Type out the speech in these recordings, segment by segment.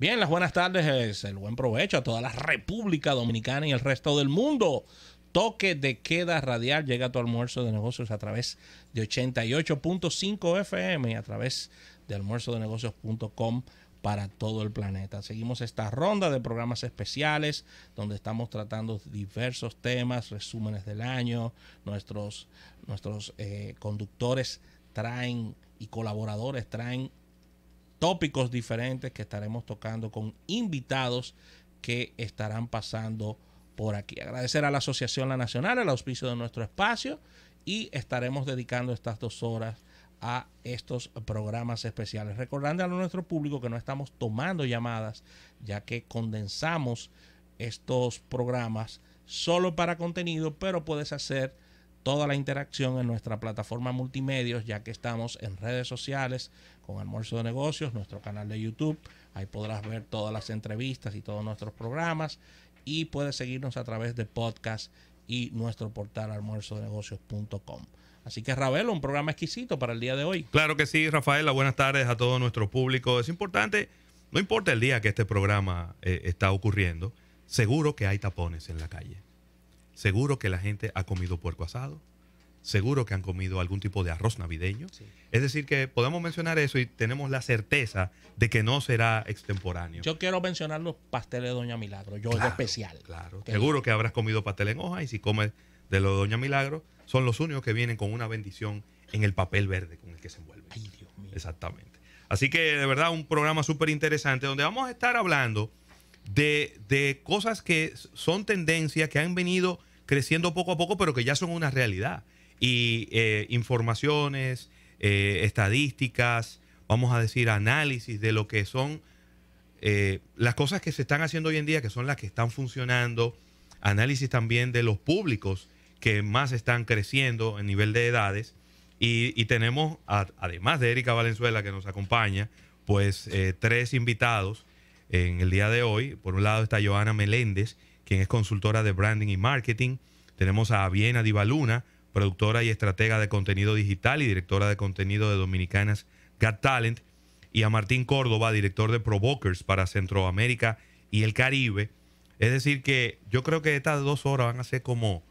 Bien, las buenas tardes, es el buen provecho a toda la República Dominicana y el resto del mundo. Toque de queda radial llega a tu almuerzo de negocios a través de 88.5 FM y a través de almuerzodenegocios.com para todo el planeta. Seguimos esta ronda de programas especiales donde estamos tratando diversos temas, resúmenes del año, nuestros, nuestros eh, conductores traen y colaboradores traen tópicos diferentes que estaremos tocando con invitados que estarán pasando por aquí. Agradecer a la Asociación La Nacional el auspicio de nuestro espacio y estaremos dedicando estas dos horas a estos programas especiales. Recordando a nuestro público que no estamos tomando llamadas, ya que condensamos estos programas solo para contenido, pero puedes hacer toda la interacción en nuestra plataforma multimedios, ya que estamos en redes sociales con Almuerzo de Negocios, nuestro canal de YouTube. Ahí podrás ver todas las entrevistas y todos nuestros programas. Y puedes seguirnos a través de podcast y nuestro portal almuerzodenegocios.com. Así que Ravelo, un programa exquisito para el día de hoy. Claro que sí, Rafaela. Buenas tardes a todo nuestro público. Es importante, no importa el día que este programa eh, está ocurriendo, seguro que hay tapones en la calle Seguro que la gente ha comido puerco asado, seguro que han comido algún tipo de arroz navideño. Es decir, que podemos mencionar eso y tenemos la certeza de que no será extemporáneo. Yo quiero mencionar los pasteles de Doña Milagro, yo es especial. Claro, seguro que habrás comido pastel en hoja y si comes de lo de Doña Milagro, son los únicos que vienen con una bendición en el papel verde con el que se envuelve. Ay, Dios mío. Exactamente. Así que de verdad un programa súper interesante donde vamos a estar hablando de, de cosas que son tendencias que han venido creciendo poco a poco, pero que ya son una realidad. Y eh, informaciones, eh, estadísticas, vamos a decir, análisis de lo que son eh, las cosas que se están haciendo hoy en día, que son las que están funcionando, análisis también de los públicos que más están creciendo en nivel de edades. Y, tenemos, además de Erika Valenzuela que nos acompaña, pues tres invitados en el día de hoy. Por un lado está Joana Meléndez, quien es consultora de branding y marketing. Tenemos a Viena Divaluna, productora y estratega de contenido digital y directora de contenido de Dominicanas Got Talent. Y a Martín Córdoba, director de Provokers para Centroamérica y el Caribe. Es decir, que yo creo que estas dos horas van a ser como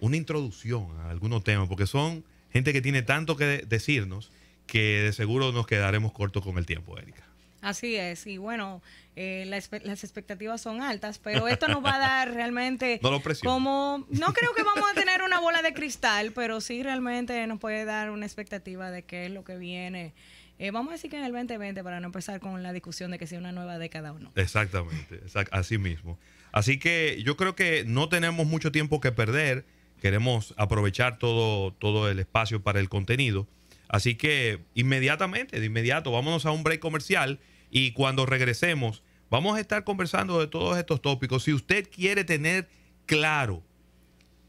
una introducción a algunos temas, porque son gente que tiene tanto que decirnos que de seguro nos quedaremos cortos con el tiempo, Erika. Así es, y bueno, eh, las expectativas son altas, pero esto nos va a dar realmente no como, no creo que vamos a tener una bola de cristal, pero sí realmente nos puede dar una expectativa de qué es lo que viene. Eh, vamos a decir que en el 2020 para no empezar con la discusión de que sea una nueva década o no. Exactamente, así mismo. Así que yo creo que no tenemos mucho tiempo que perder, queremos aprovechar todo, todo el espacio para el contenido. Así que inmediatamente, de inmediato, vámonos a un break comercial y cuando regresemos, vamos a estar conversando de todos estos tópicos. Si usted quiere tener claro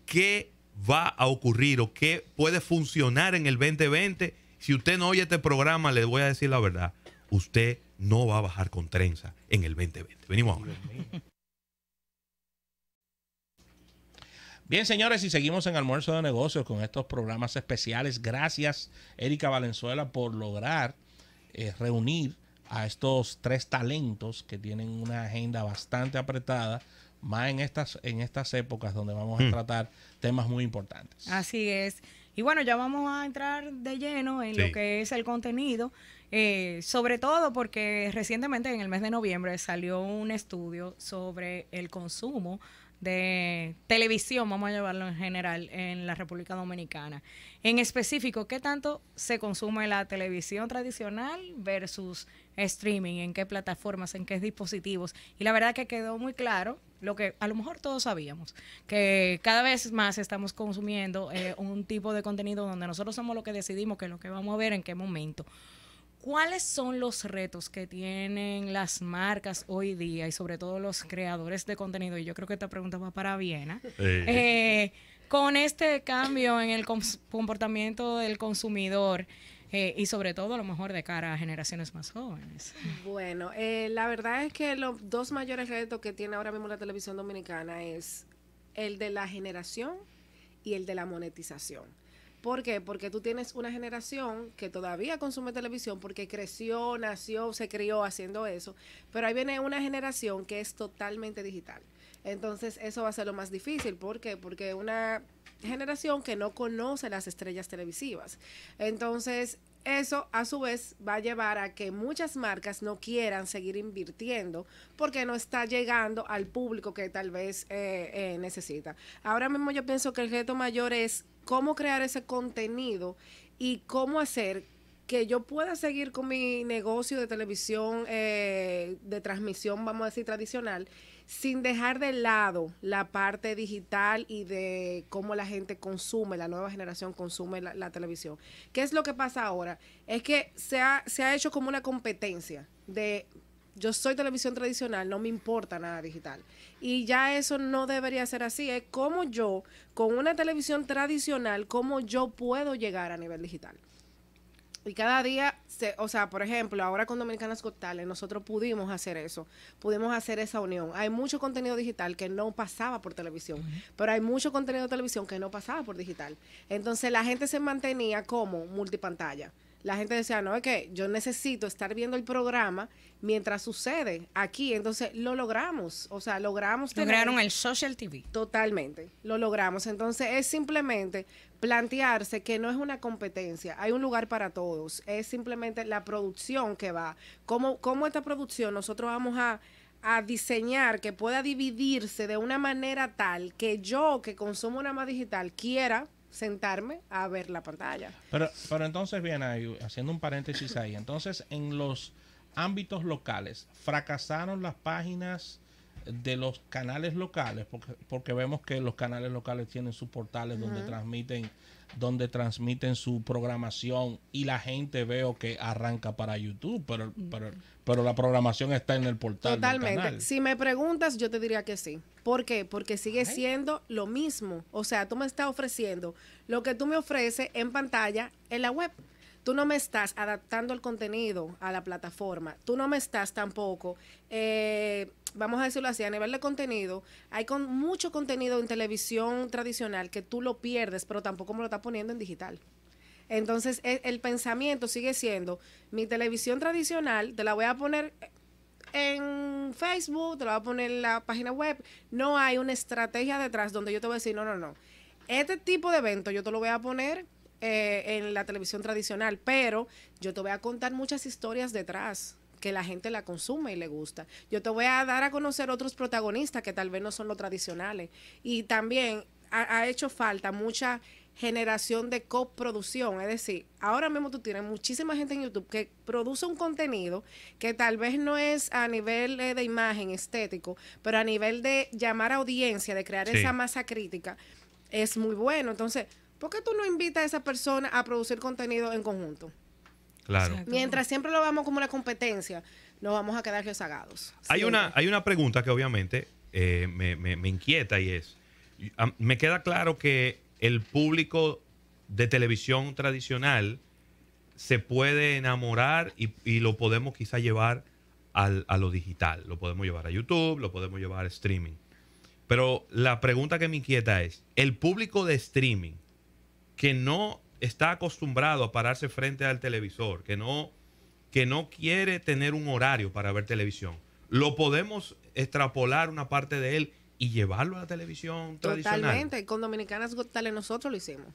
qué va a ocurrir o qué puede funcionar en el 2020, si usted no oye este programa, le voy a decir la verdad, usted no va a bajar con trenza en el 2020. Venimos ahora. Bien, señores, y seguimos en Almuerzo de Negocios con estos programas especiales. Gracias, Erika Valenzuela, por lograr eh, reunir a estos tres talentos que tienen una agenda bastante apretada, más en estas, en estas épocas donde vamos a mm. tratar temas muy importantes. Así es. Y bueno, ya vamos a entrar de lleno en lo que es el contenido, eh, sobre todo porque recientemente en el mes de noviembre salió un estudio sobre el consumo de televisión, vamos a llevarlo en general, en la República Dominicana. En específico, ¿qué tanto se consume la televisión tradicional versus streaming? ¿En qué plataformas? ¿En qué dispositivos? Y la verdad que quedó muy claro lo que a lo mejor todos sabíamos, que cada vez más estamos consumiendo eh, un tipo de contenido donde nosotros somos los que decidimos, que es lo que vamos a ver en qué momento. ¿Cuáles son los retos que tienen las marcas hoy día y sobre todo los creadores de contenido? Y yo creo que esta pregunta va para Viena. Eh, con este cambio en el comportamiento del consumidor eh, y sobre todo a lo mejor de cara a generaciones más jóvenes. Bueno, eh, la verdad es que los dos mayores retos que tiene ahora mismo la televisión dominicana es el de la generación y el de la monetización. ¿Por qué? Porque tú tienes una generación que todavía consume televisión porque creció, nació, se crió haciendo eso, pero ahí viene una generación que es totalmente digital. Entonces eso va a ser lo más difícil. ¿Por qué? Porque una generación que no conoce las estrellas televisivas. Entonces, eso a su vez va a llevar a que muchas marcas no quieran seguir invirtiendo porque no está llegando al público que tal vez eh, eh, necesita. Ahora mismo yo pienso que el reto mayor es cómo crear ese contenido y cómo hacer que yo pueda seguir con mi negocio de televisión, eh, de transmisión, vamos a decir, tradicional sin dejar de lado la parte digital y de cómo la gente consume, la nueva generación consume la, televisión. ¿Qué es lo que pasa ahora? Es que se ha, hecho como una competencia de yo soy televisión tradicional, no me importa nada digital. Y ya eso no debería ser así. Es como yo, con una televisión tradicional, cómo yo puedo llegar a nivel digital. Y cada día, se, o sea, por ejemplo, ahora con Dominicanas cortales nosotros pudimos hacer eso, pudimos hacer esa unión. Hay mucho contenido digital que no pasaba por televisión, pero hay mucho contenido de televisión que no pasaba por digital. Entonces la gente se mantenía como multipantalla la gente decía, no, es que yo necesito estar viendo el programa mientras sucede aquí. Entonces lo logramos, o sea, logramos. Lograron el social TV. Totalmente, lo logramos. Entonces es simplemente plantearse que no es una competencia, hay un lugar para todos, es simplemente la producción que va. ¿Cómo, cómo esta producción nosotros vamos a a diseñar que pueda dividirse de una manera tal que yo que consumo una más digital quiera sentarme a ver la pantalla. Pero, pero entonces, bien, ahí, haciendo un paréntesis ahí, entonces en los ámbitos locales, fracasaron las páginas de los canales locales, porque, porque vemos que los canales locales tienen sus portales donde transmiten donde transmiten su programación y la gente veo que arranca para YouTube, pero, pero, la programación está en el portal. Totalmente. Si me preguntas, yo te diría que sí. ¿Por qué? Porque sigue siendo lo mismo. O sea, tú me estás ofreciendo lo que tú me ofreces en pantalla en la web. Tú no me estás adaptando el contenido a la plataforma. Tú no me estás tampoco eh, vamos a decirlo así, a nivel de contenido, hay con mucho contenido en televisión tradicional que tú lo pierdes, pero tampoco me lo estás poniendo en digital. Entonces, e, el, pensamiento sigue siendo, mi televisión tradicional, te la voy a poner en Facebook, te la voy a poner en la página web, no hay una estrategia detrás donde yo te voy a decir, no, no, no, este tipo de evento yo te lo voy a poner eh, en la televisión tradicional, pero yo te voy a contar muchas historias detrás que la gente la consume y le gusta. Yo te voy a dar a conocer otros protagonistas que tal vez no son los tradicionales. Y también ha, hecho falta mucha generación de coproducción. Es decir, ahora mismo tú tienes muchísima gente en YouTube que produce un contenido que tal vez no es a nivel eh, de imagen estético, pero a nivel de llamar a audiencia, de crear esa masa crítica, es muy bueno. Entonces, ¿por qué tú no invitas a esa persona a producir contenido en conjunto? Mientras siempre lo vamos como una competencia, nos vamos a quedar rezagados. Hay una, hay una pregunta que obviamente eh, me, inquieta y es, me queda claro que el público de televisión tradicional se puede enamorar y, lo podemos quizá llevar a lo digital, lo podemos llevar a YouTube, lo podemos llevar a streaming. Pero la pregunta que me inquieta es, el público de streaming que no está acostumbrado a pararse frente al televisor, que no, que no quiere tener un horario para ver televisión, lo podemos extrapolar una parte de él y llevarlo a la televisión tradicional. Totalmente, con Dominicanas Got nosotros lo hicimos.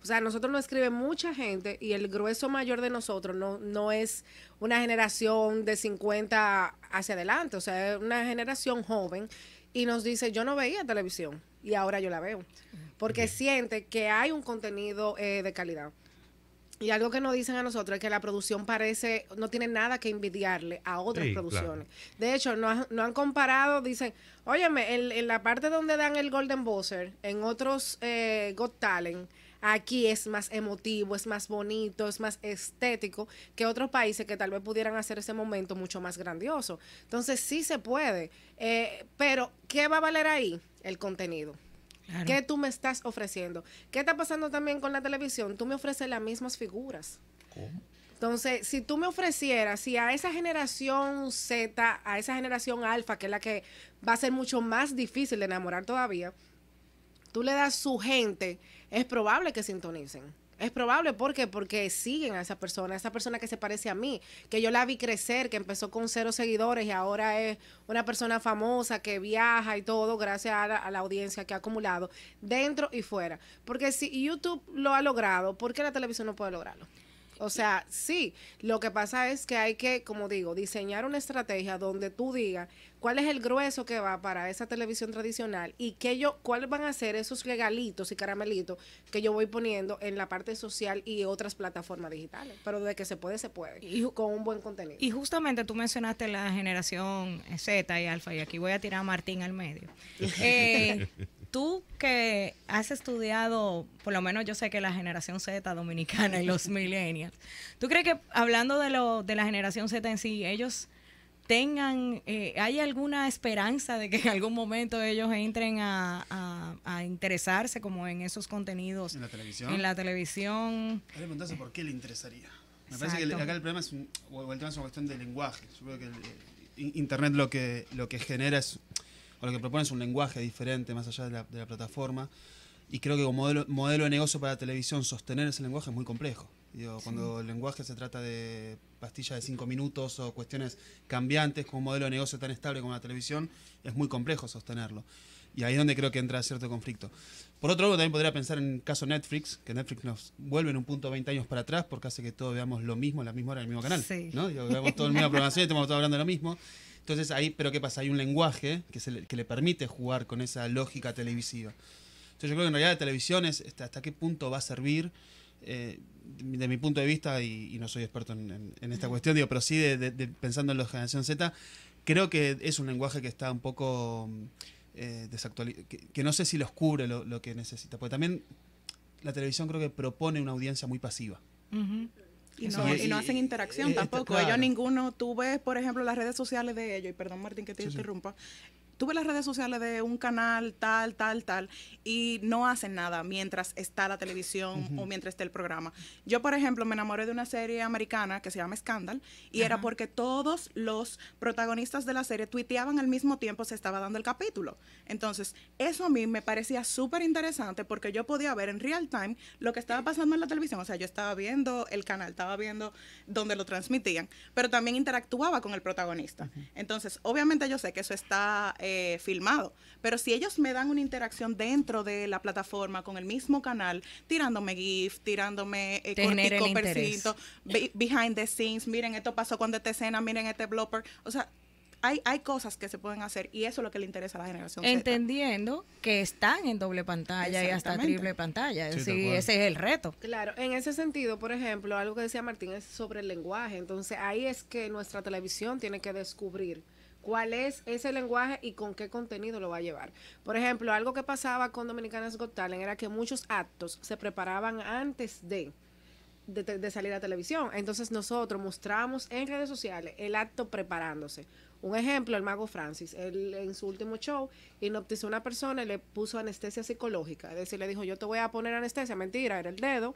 O sea, nosotros nos escribe mucha gente y el grueso mayor de nosotros no, no es una generación de 50 hacia adelante, o sea, es una generación joven y nos dice, yo no veía televisión y ahora yo la veo porque siente que hay un contenido eh, de calidad. Y algo que nos dicen a nosotros es que la producción parece, no tiene nada que envidiarle a otras producciones. De hecho, no, han comparado, dicen, óyeme, en, la parte donde dan el Golden Buzzer, en otros eh, Got Talent, aquí es más emotivo, es más bonito, es más estético que otros países que tal vez pudieran hacer ese momento mucho más grandioso. Entonces sí se puede, eh, pero ¿qué va a valer ahí? El contenido. ¿Qué tú me estás ofreciendo? ¿Qué está pasando también con la televisión? Tú me ofreces las mismas figuras. Entonces, si tú me ofrecieras, si a esa generación Z, a esa generación alfa, que es la que va a ser mucho más difícil de enamorar todavía, tú le das su gente, es probable que sintonicen. Es probable, ¿por qué? Porque siguen a esa persona, a esa persona que se parece a mí, que yo la vi crecer, que empezó con cero seguidores y ahora es una persona famosa que viaja y todo gracias a la, a la audiencia que ha acumulado dentro y fuera. Porque si YouTube lo ha logrado, ¿por qué la televisión no puede lograrlo? O sea, sí, lo que pasa es que hay que, como digo, diseñar una estrategia donde tú digas, cuál es el grueso que va para esa televisión tradicional y qué yo, cuáles van a ser esos regalitos y caramelitos que yo voy poniendo en la parte social y otras plataformas digitales. Pero de que se puede, se puede. Y, con un buen contenido. Y justamente tú mencionaste la generación Z y Alfa, y aquí voy a tirar a Martín al medio. Eh, tú que has estudiado, por lo menos yo sé que la generación Z dominicana y los millennials, ¿tú crees que hablando de, lo, de la generación Z en sí, ellos tengan, eh, ¿hay alguna esperanza de que en algún momento ellos entren a, interesarse como en esos contenidos? En la televisión. En la televisión. preguntarse por qué le interesaría. Me parece que acá el problema es, el tema es una cuestión de lenguaje. Yo creo que eh, Internet lo que, lo que genera es, o lo que propone es un lenguaje diferente más allá de la, plataforma. Y creo que como modelo, de negocio para la televisión, sostener ese lenguaje es muy complejo. Cuando el lenguaje se trata de pastillas de cinco minutos o cuestiones cambiantes con un modelo de negocio tan estable como la televisión, es muy complejo sostenerlo. Y ahí es donde creo que entra cierto conflicto. Por otro lado, también podría pensar en caso Netflix, que Netflix nos vuelve en un punto 20 años para atrás porque hace que todos veamos lo mismo en la misma hora en el mismo canal. ¿no? veamos todo el mismo programación y estamos hablando de lo mismo. Entonces ahí, pero ¿qué pasa? Hay un lenguaje que, le, que le permite jugar con esa lógica televisiva. Entonces yo creo que en realidad la televisión es este, hasta qué punto va a servir eh, de mi punto de vista, y, no soy experto en, esta cuestión, digo, pero sí de, pensando en la generación Z, creo que es un lenguaje que está un poco mm, eh, desactualizado, que, no sé si los cubre lo, que necesita, porque también la televisión creo que propone una audiencia muy pasiva. Y no, hacen interacción eh, este, tampoco. Ellos ninguno, tú ves, por ejemplo, las redes sociales de ellos, y perdón Martín que te interrumpa, las redes sociales de un canal tal, tal, tal, y no hacen nada mientras está la televisión o mientras está el programa. Yo, por ejemplo, me enamoré de una serie americana que se llama Scandal, y era porque todos los protagonistas de la serie tuiteaban al mismo tiempo, se estaba dando el capítulo. Entonces, eso a mí me parecía súper interesante porque yo podía ver en real time lo que estaba pasando en la televisión. O sea, yo estaba viendo el canal, estaba viendo donde lo transmitían, pero también interactuaba con el protagonista. Entonces, obviamente yo sé que eso está... Eh, eh, filmado. Pero si ellos me dan una interacción dentro de la plataforma con el mismo canal, tirándome GIF, tirándome eh, cortico, behind the scenes, miren esto pasó cuando esta escena, miren este blooper, o sea, hay, hay, cosas que se pueden hacer y eso es lo que le interesa a la generación Entendiendo que están en doble pantalla y hasta triple pantalla. ese es el reto. Claro, en ese sentido, por ejemplo, algo que decía Martín es sobre el lenguaje. Entonces, ahí es que nuestra televisión tiene que descubrir cuál es ese lenguaje y con qué contenido lo va a llevar. Por ejemplo, algo que pasaba con Dominicanas Got Talent era que muchos actos se preparaban antes de, salir a televisión. Entonces nosotros mostramos en redes sociales el acto preparándose. Un ejemplo, el mago Francis, él en su último show inoptizó a una persona y le puso anestesia psicológica. Es decir, le dijo, yo te voy a poner anestesia, mentira, era el dedo,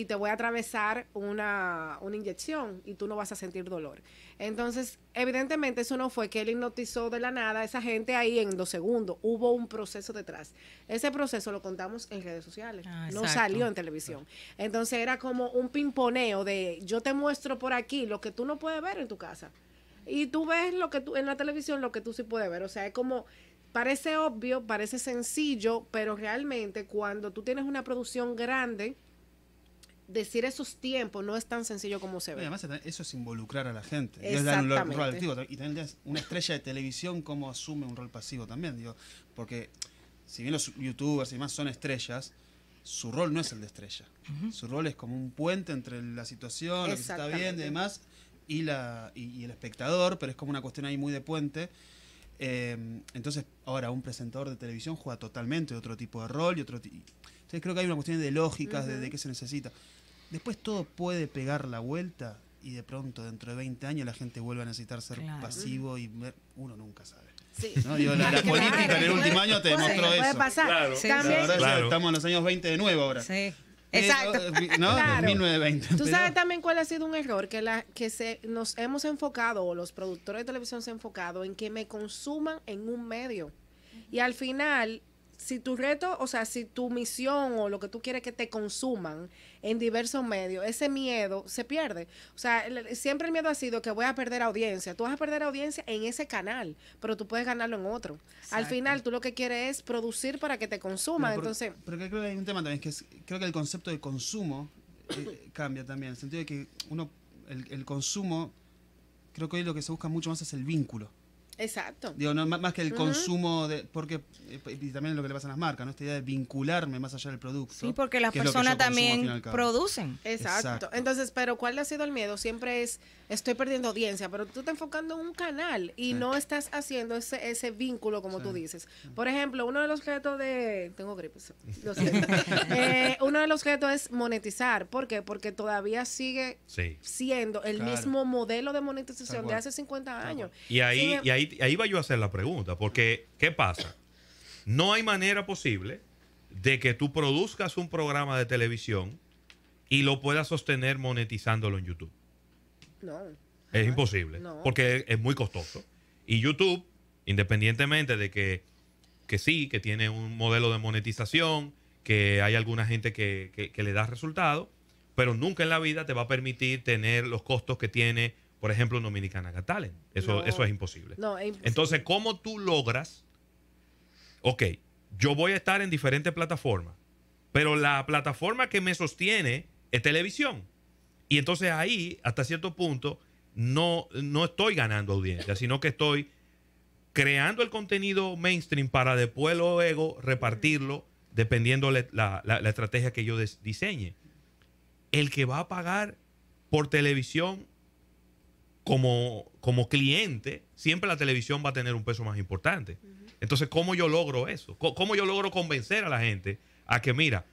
y te voy a atravesar una, inyección y tú no vas a sentir dolor. Entonces, evidentemente eso no fue que él hipnotizó de la nada a esa gente ahí en dos segundos. Hubo un proceso detrás. Ese proceso lo contamos en redes sociales, ah, no salió en televisión. Entonces era como un pimponeo de yo te muestro por aquí lo que tú no puedes ver en tu casa. Y tú ves lo que tú en la televisión lo que tú sí puedes ver. O sea, es como parece obvio, parece sencillo, pero realmente cuando tú tienes una producción grande, decir esos tiempos no es tan sencillo como se ve. además, eso es involucrar a la gente. Exactamente. un rol, y también una estrella de televisión, cómo asume un rol pasivo también. Digo, porque si bien los youtubers y demás son estrellas, su rol no es el de estrella. Su rol es como un puente entre la situación, lo que se está viendo y demás, y, la, y, el espectador, pero es como una cuestión ahí muy de puente. Em, entonces, ahora, un presentador de televisión juega totalmente otro tipo de rol y otro Entonces creo que hay una cuestión de lógicas, de, de, qué se necesita. Después todo puede pegar la vuelta y de pronto dentro de 20 años la gente vuelve a necesitar ser pasivo y uno nunca sabe. la, política en el último año te demostró puede eso. Pasar. Sí, ahora estamos en los años 20 de nuevo ahora. Sí. Eh, Exacto. Oh, eh, no, 1920. Tú sabes también cuál ha sido un error, que, la, que se, nos hemos enfocado, o los productores de televisión se han enfocado en que me consuman en un medio. Y al final, si tu reto, o sea, si tu misión o lo que tú quieres que te consuman en diversos medios, ese miedo se pierde. O sea, siempre el miedo ha sido que voy a perder audiencia. Tú vas a perder audiencia en ese canal, pero tú puedes ganarlo en otro. Al final, tú lo que quieres es producir para que te consuman. pero, Entonces, creo que hay un tema también, que creo que el concepto de consumo eh, eh, cambia también, en el sentido de que uno, el, el consumo, creo que hoy lo que se busca mucho más es el vínculo Exacto. Digo, no, más que el consumo de. Porque. Eh, y también lo que le pasa a las marcas, ¿no? Esta idea de vincularme más allá del producto. Sí, porque las personas también producen. Exacto. Entonces, pero ¿cuál ha sido el miedo? Siempre es estoy perdiendo audiencia, pero tú estás enfocando en un canal y no estás haciendo ese, ese vínculo como tú dices. Por ejemplo, uno de los objetos de... Tengo gripe, lo eh, uno de los retos es monetizar. ¿Por qué? Porque todavía sigue siendo el mismo modelo de monetización de hace 50 años. Y ahí, em y ahí, ahí va yo a hacer la pregunta, porque ¿qué pasa? No hay manera posible de que tú produzcas un programa de televisión y lo puedas sostener monetizándolo en YouTube. No. Es imposible. Porque es muy costoso. Y YouTube, independientemente de que, sí, que tiene un modelo de monetización, que hay alguna gente que, le da resultado, pero nunca en la vida te va a permitir tener los costos que tiene, por ejemplo, Dominicana Eso, eso es imposible. es imposible. Entonces, ¿cómo tú logras? Ok, yo voy a estar en diferentes plataformas, pero la plataforma que me sostiene es televisión. Y entonces ahí, hasta cierto punto, no, no estoy ganando audiencia, sino que estoy creando el contenido mainstream para después luego repartirlo dependiendo la, la, estrategia que yo diseñe. El que va a pagar por televisión como, como cliente, siempre la televisión va a tener un peso más importante. Entonces, ¿cómo yo logro eso? ¿Cómo yo logro convencer a la gente a que, mira,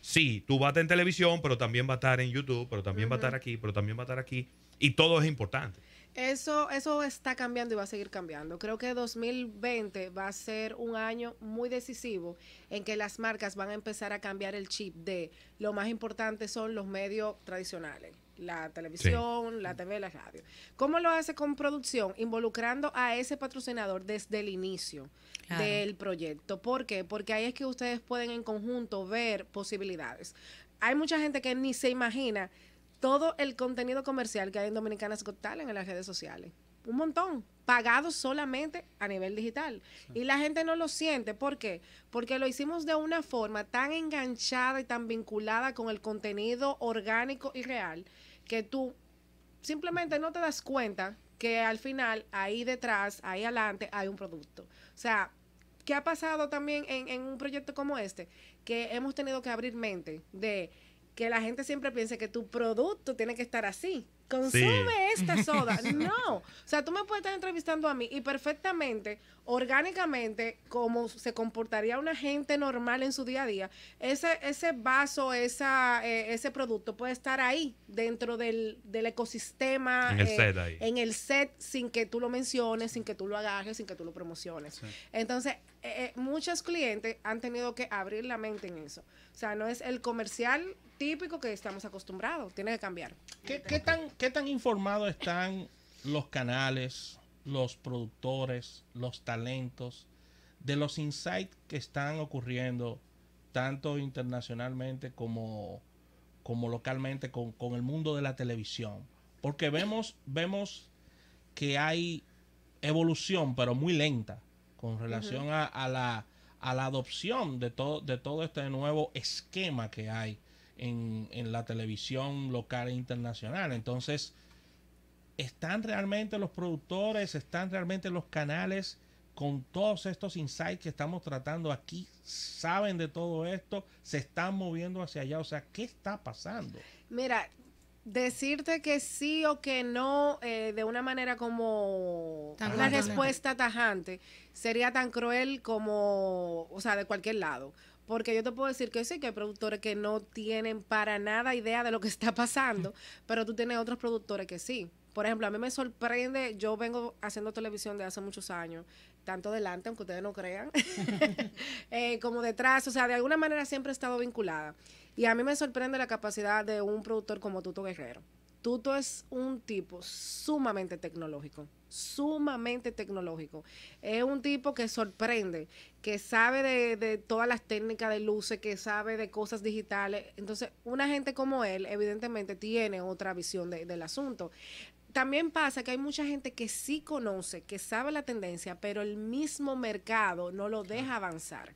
sí, tú vas a estar en televisión, pero también va a estar en YouTube, pero también va a estar aquí, pero también va a estar aquí. Y todo es importante. Eso, eso está cambiando y va a seguir cambiando. Creo que 2020 va a ser un año muy decisivo en que las marcas van a empezar a cambiar el chip de lo más importante son los medios tradicionales la televisión, la TV, la radio. ¿Cómo lo hace con producción? Involucrando a ese patrocinador desde el inicio del proyecto. ¿Por qué? Porque ahí es que ustedes pueden en conjunto ver posibilidades. Hay mucha gente que ni se imagina todo el contenido comercial que hay en Dominicanas Got en las redes sociales. Un montón, pagado solamente a nivel digital. Y la gente no lo siente. ¿Por qué? Porque lo hicimos de una forma tan enganchada y tan vinculada con el contenido orgánico y real que tú simplemente no te das cuenta que al final, ahí detrás, ahí adelante, hay un producto. O sea, ¿qué ha pasado también en, un proyecto como este? Que hemos tenido que abrir mente de que la gente siempre piense que tu producto tiene que estar así consume esta soda. No. O sea, tú me puedes estar entrevistando a mí y perfectamente, orgánicamente, como se comportaría una gente normal en su día a día, ese, ese vaso, esa, eh, ese producto puede estar ahí dentro del, del ecosistema. En el, eh, set ahí. en el set sin que tú lo menciones, sin que tú lo agarres, sin que tú lo promociones. Entonces, eh, eh, muchos clientes han tenido que abrir la mente en eso. O sea, no es el comercial típico que estamos acostumbrados, tiene que cambiar. ¿Qué, tan, qué tan informados están los canales, los productores, los talentos, de los insights que están ocurriendo tanto internacionalmente como, como localmente con, con, el mundo de la televisión? Porque vemos, vemos que hay evolución, pero muy lenta con relación a, la, adopción de, de todo este nuevo esquema que hay en, en, la televisión local e internacional. Entonces, ¿están realmente los productores, están realmente los canales con todos estos insights que estamos tratando aquí? ¿Saben de todo esto? ¿Se están moviendo hacia allá? O sea, ¿qué está pasando? Mira, Decirte que sí o que no eh, de una manera como la respuesta tajante sería tan cruel como, o sea, de cualquier lado. Porque yo te puedo decir que sí, que hay productores que no tienen para nada idea de lo que está pasando, pero tú tienes otros productores que sí. Por ejemplo, a mí me sorprende, yo vengo haciendo televisión de hace muchos años, tanto delante, aunque ustedes no crean, eh, como detrás, o sea, de alguna manera siempre he estado vinculada. Y a mí me sorprende la capacidad de un productor como Tuto Guerrero. Tuto es un tipo sumamente tecnológico, sumamente tecnológico. Es un tipo que sorprende, que sabe de, todas las técnicas de luces, que sabe de cosas digitales. Entonces, una gente como él, evidentemente, tiene otra visión del asunto también pasa que hay mucha gente que sí conoce, que sabe la tendencia, pero el mismo mercado no lo deja avanzar.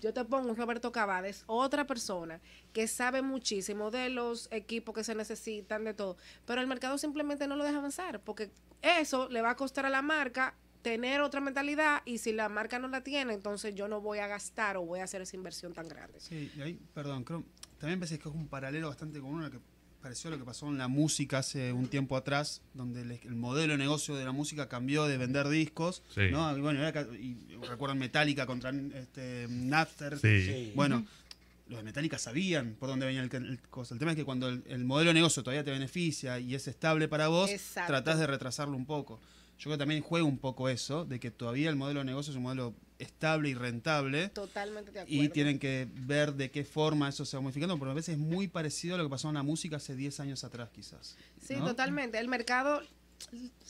Yo te pongo un Roberto Cavades, otra persona que sabe muchísimo de los equipos que se necesitan, de todo, pero el mercado simplemente no lo deja avanzar, porque eso le va a costar a la marca tener otra mentalidad y si la marca no la tiene, entonces yo no voy a gastar o voy a hacer esa inversión tan grande. Sí, y perdón, creo, también pensé que es un paralelo bastante común una que pareció lo que pasó en la música hace un tiempo atrás, donde el, modelo de negocio de la música cambió de vender discos, Y recuerdan Metallica contra este, Bueno, los de Metallica sabían por dónde venía el, El tema es que cuando el, modelo de negocio todavía te beneficia y es estable para vos, tratás de retrasarlo un poco. Yo creo que también juega un poco eso, de que todavía el modelo de negocio es un modelo estable y rentable. Totalmente Y tienen que ver de qué forma eso se va modificando, porque a veces es muy parecido a lo que pasó en la música hace 10 años atrás, quizás. Sí, totalmente. El mercado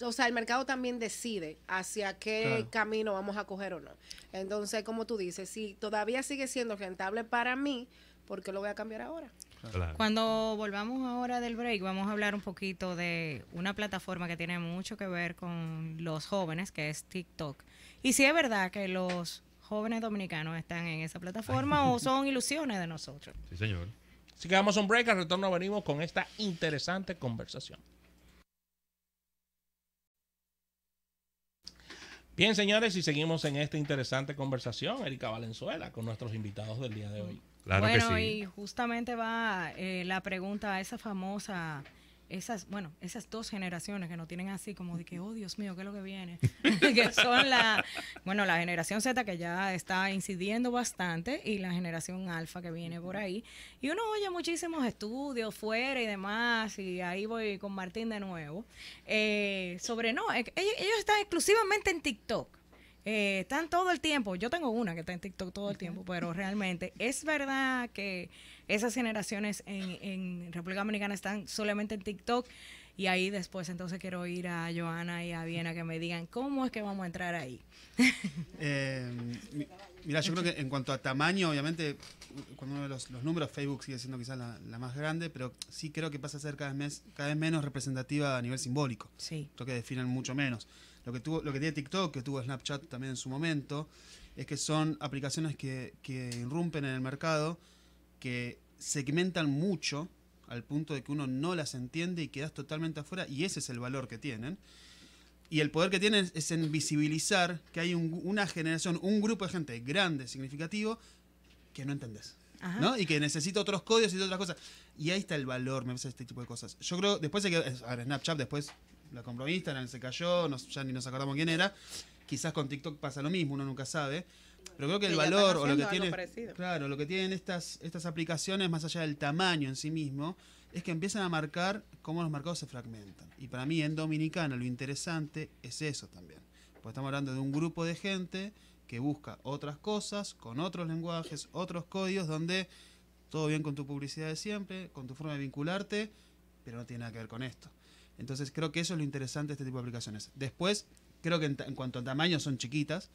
o sea, el mercado también decide hacia qué camino vamos a coger o no. Entonces, como tú dices, si todavía sigue siendo rentable para mí, ¿por qué lo voy a cambiar ahora? Cuando volvamos ahora del break, vamos a hablar un poquito de una plataforma que tiene mucho que ver con los jóvenes, que es TikTok. Y si es verdad que los jóvenes dominicanos están en esa plataforma o son ilusiones de nosotros. Sí, señor. Así que vamos a un break, al retorno venimos con esta interesante conversación. Bien, señores, y seguimos en esta interesante conversación, Erika Valenzuela, con nuestros invitados del día de hoy. Claro bueno, que sí. y justamente va eh, la pregunta a esa famosa esas, bueno, esas dos generaciones que nos tienen así como de que, oh Dios mío, ¿qué es lo que viene? que son la, bueno, la generación Z que ya está incidiendo bastante y la generación alfa que viene por ahí. Y uno oye muchísimos estudios fuera y demás, y ahí voy con Martín de nuevo, eh, sobre, no, ellos, están exclusivamente en TikTok. Eh, están todo el tiempo. Yo tengo una que está en TikTok todo el tiempo, pero realmente es verdad que esas generaciones en, República Dominicana están solamente en TikTok. Y ahí después entonces quiero ir a Joana y a Viena que me digan cómo es que vamos a entrar ahí. Eh, mira, yo creo que en cuanto a tamaño, obviamente, cuando uno ve los, números, Facebook sigue siendo quizás la, más grande, pero sí creo que pasa a ser cada vez, cada vez menos representativa a nivel simbólico. Sí. Creo que definen mucho menos. Lo que, tuvo, lo que tiene TikTok, que tuvo Snapchat también en su momento, es que son aplicaciones que, que irrumpen en el mercado que segmentan mucho al punto de que uno no las entiende y quedas totalmente afuera, y ese es el valor que tienen. Y el poder que tienen es en visibilizar que hay una generación, un grupo de gente grande, significativo, que no entendés. ¿no? Y que necesita otros códigos y otras cosas. Y ahí está el valor, me parece, este tipo de cosas. Yo creo, después de que a ver, Snapchat después la compró Instagram, se cayó, ya ni nos acordamos quién era. Quizás con TikTok pasa lo mismo, uno nunca sabe. Pero creo que, el valor o lo que tienen, claro, lo que tienen estas estas aplicaciones más allá del tamaño en sí mismo es que empiezan a marcar cómo los mercados se fragmentan. Y para mí en Dominicana lo interesante es eso también. pues estamos hablando de un grupo de gente que busca otras cosas, con otros lenguajes, otros códigos, donde todo bien con tu publicidad de siempre, con tu forma de vincularte, pero no tiene nada que ver con esto. Entonces creo que eso es lo interesante de este tipo de aplicaciones. Después, creo que en, en cuanto al tamaño son chiquitas,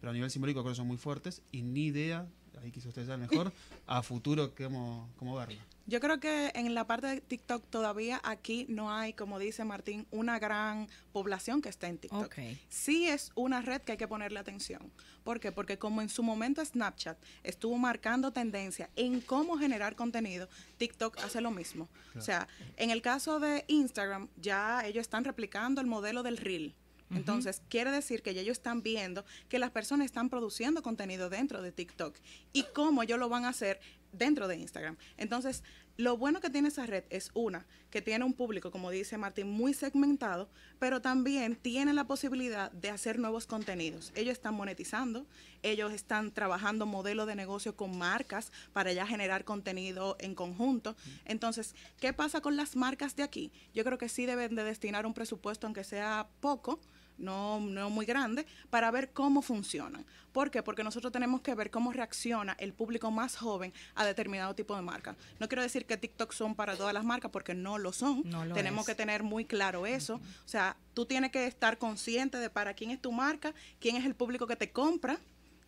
pero a nivel simbólico creo que son muy fuertes y ni idea, ahí quiso usted ya mejor, a futuro cómo, cómo verla. Yo creo que en la parte de TikTok todavía aquí no hay, como dice Martín, una gran población que esté en TikTok. Sí es una red que hay que ponerle atención. ¿Por qué? Porque como en su momento Snapchat estuvo marcando tendencia en cómo generar contenido, TikTok hace lo mismo. O sea, en el caso de Instagram ya ellos están replicando el modelo del reel. Entonces, quiere decir que ellos están viendo que las personas están produciendo contenido dentro de TikTok y cómo ellos lo van a hacer dentro de Instagram. Entonces, lo bueno que tiene esa red es una, que tiene un público, como dice Martín, muy segmentado, pero también tiene la posibilidad de hacer nuevos contenidos. Ellos están monetizando, ellos están trabajando modelos de negocio con marcas para ya generar contenido en conjunto. Entonces, ¿qué pasa con las marcas de aquí? Yo creo que sí deben de destinar un presupuesto, aunque sea poco, no, no muy grande, para ver cómo funcionan. ¿Por qué? Porque nosotros tenemos que ver cómo reacciona el público más joven a determinado tipo de marca. No quiero decir que TikTok son para todas las marcas, porque no lo son. tenemos que tener muy claro eso. O sea, tú tienes que estar consciente de para quién es tu marca, quién es el público que te compra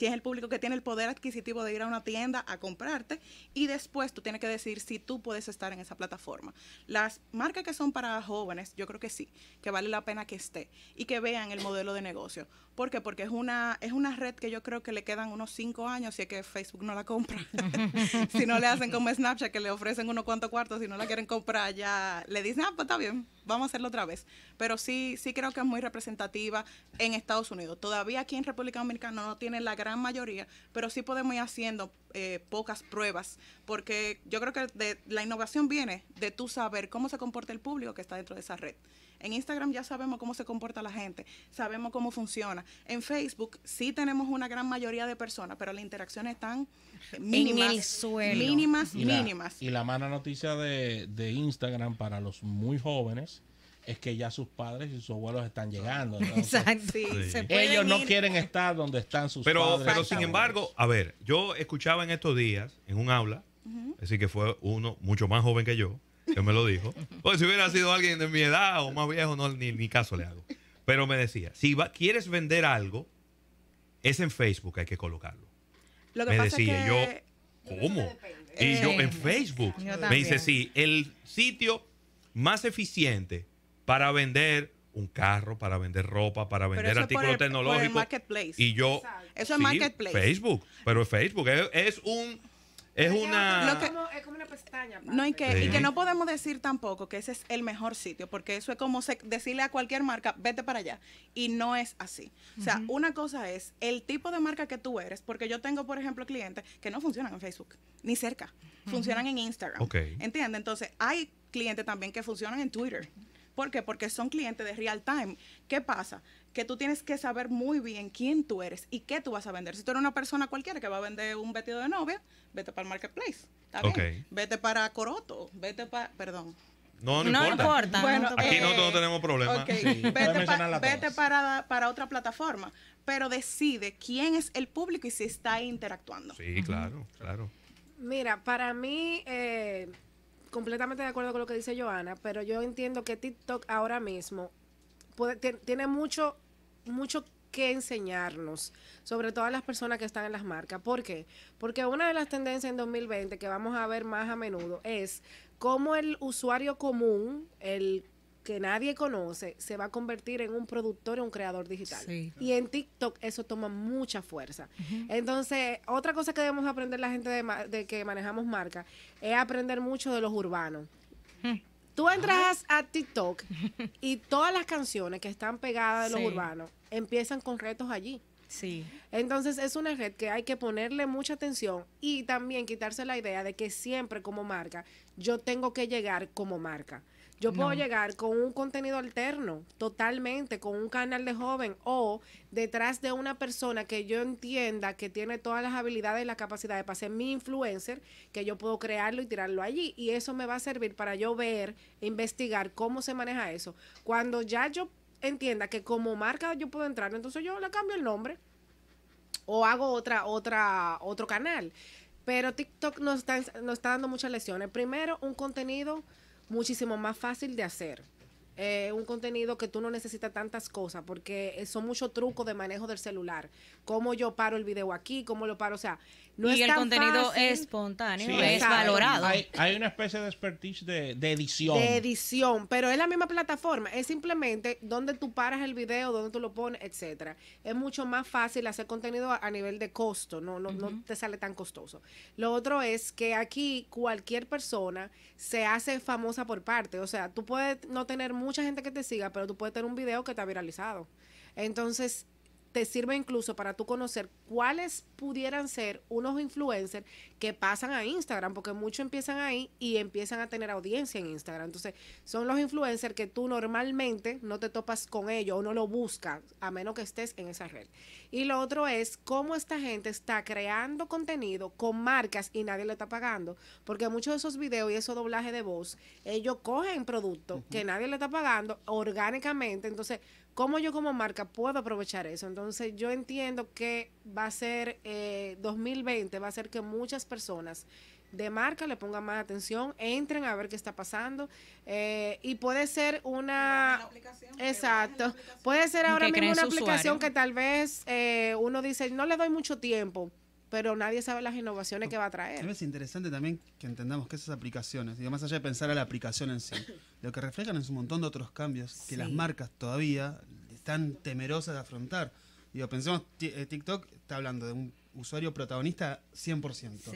que es el público que tiene el poder adquisitivo de ir a una tienda a comprarte, y después tú tienes que decidir si tú puedes estar en esa plataforma. Las marcas que son para jóvenes, yo creo que sí, que vale la pena que esté y que vean el modelo de negocio. ¿Por qué? Porque es una, es una red que yo creo que le quedan unos cinco años si es que Facebook no la compra. si no le hacen como Snapchat, que le ofrecen unos cuantos cuartos, si no la quieren comprar, ya le dicen, ah, pues está bien, vamos a hacerlo otra vez. Pero sí, sí creo que es muy representativa en Estados Unidos. Todavía aquí en República Dominicana no tienen la gran gran mayoría, pero sí podemos ir haciendo eh, pocas pruebas, porque yo creo que la innovación viene de tú saber cómo se comporta el público que está dentro de esa red. En Instagram ya sabemos cómo se comporta la gente, sabemos cómo funciona. En Facebook sí tenemos una gran mayoría de personas, pero las interacciones están mínimas. Mínimas, mínimas. y la mala noticia de, de Instagram para los muy jóvenes es que ya sus padres y sus abuelos están llegando. Exacto. Ellos no quieren estar donde están sus pero, padres. Pero sin embargo, a ver, yo escuchaba en estos días, en un aula, así que fue uno mucho más joven que yo, que me lo dijo. pues si hubiera sido alguien de mi edad o más viejo, no, ni, caso le hago. Pero me decía, si quieres vender algo, es en Facebook hay que colocarlo. me decía, yo, ¿cómo? Y yo en Facebook. me dice, sí, el sitio más eficiente para vender un carro, para vender ropa, para vender artículos tecnológicos. Y yo. Eso es marketplace. Facebook, pero Facebook es, un. Es una... una pestaña. No, y, que, no podemos decir tampoco que ese es el mejor sitio, porque eso es como decirle a cualquier marca, vete para allá. Y no es así. O sea, una cosa es el tipo de marca que tú eres, porque yo tengo, por ejemplo, clientes que no funcionan en Facebook, ni cerca, funcionan en Instagram. ¿Entiendes? Entonces, hay clientes también que funcionan en Twitter. ¿Por qué? Porque son clientes de real time. ¿Qué pasa? Que tú tienes que saber muy bien quién tú eres y qué tú vas a vender. Si tú eres una persona cualquiera que va a vender un vestido de novia, vete para el marketplace. ¿Está Vete para Coroto, vete para, perdón, no, no, no, importa. aquí nosotros no tenemos problema. vete, para, otra plataforma, pero decide quién es el público y si está interactuando. Sí, claro, claro. Mira, para mí, eh, completamente de acuerdo con lo que dice Joana, pero yo entiendo que TikTok ahora mismo puede, tiene mucho, mucho que enseñarnos, sobre todas las personas que están en las marcas. ¿Por qué? Porque una de las tendencias en 2020 que vamos a ver más a menudo es cómo el usuario común, el que nadie conoce se va a convertir en un productor y un creador digital. Y en TikTok eso toma mucha fuerza. Entonces, otra cosa que debemos aprender la gente de, que manejamos marca es aprender mucho de los urbanos. Hmm. Tú entras ah. a TikTok y todas las canciones que están pegadas de los urbanos empiezan con retos allí. Sí. Entonces es una red que hay que ponerle mucha atención y también quitarse la idea de que siempre como marca yo tengo que llegar como marca. Yo puedo llegar con un contenido alterno, totalmente, con un canal de joven o detrás de una persona que yo entienda que tiene todas las habilidades y las capacidades para ser mi influencer, que yo puedo crearlo y tirarlo allí. Y eso me va a servir para yo ver, e investigar cómo se maneja eso. Cuando ya yo entienda que como marca yo puedo entrar, entonces yo le cambio el nombre o hago otra, otra, otro canal. Pero TikTok nos está, nos está dando muchas lecciones. Primero, un contenido muchísimo más fácil de hacer. Eh, un contenido que tú no necesitas tantas cosas, porque eh, son muchos trucos de manejo del celular. Cómo yo paro el video aquí, cómo lo paro. O sea, y el contenido es espontáneo es valorado. Hay, una especie de expertise de, edición. De edición, pero es la misma plataforma. Es simplemente donde tú paras el video, donde tú lo pones, etcétera. Es mucho más fácil hacer contenido a, nivel de costo, no, no, no te sale tan costoso. Lo otro es que aquí cualquier persona se hace famosa por parte. O sea, tú puedes no tener mucha gente que te siga, pero tú puedes tener un video que te ha viralizado. Entonces, te sirve incluso para tú conocer cuáles pudieran ser unos influencers que pasan a Instagram, porque muchos empiezan ahí y empiezan a tener audiencia en Instagram. Entonces, son los influencers que tú normalmente no te topas con ellos o no lo buscas, a menos que estés en esa red. Y lo otro es cómo esta gente está creando contenido con marcas y nadie le está pagando, porque muchos de esos videos y esos doblajes de voz, ellos cogen productos que nadie le está pagando orgánicamente. Entonces, cómo yo como marca puedo aprovechar eso. Entonces yo entiendo que va a ser 2020, eh, va a ser que muchas personas de marca le pongan más atención, entren a ver qué está pasando eh, y puede ser una... Exacto. Puede ser ahora mismo una aplicación que tal vez eh, uno dice, no le doy mucho tiempo pero nadie sabe las innovaciones que va a traer. Es interesante también que entendamos que esas aplicaciones, y más allá de pensar a la aplicación en sí, lo que reflejan es un montón de otros cambios que las marcas todavía están temerosas de afrontar. Digo, pensemos, eh, TikTok está hablando de un usuario protagonista 100%.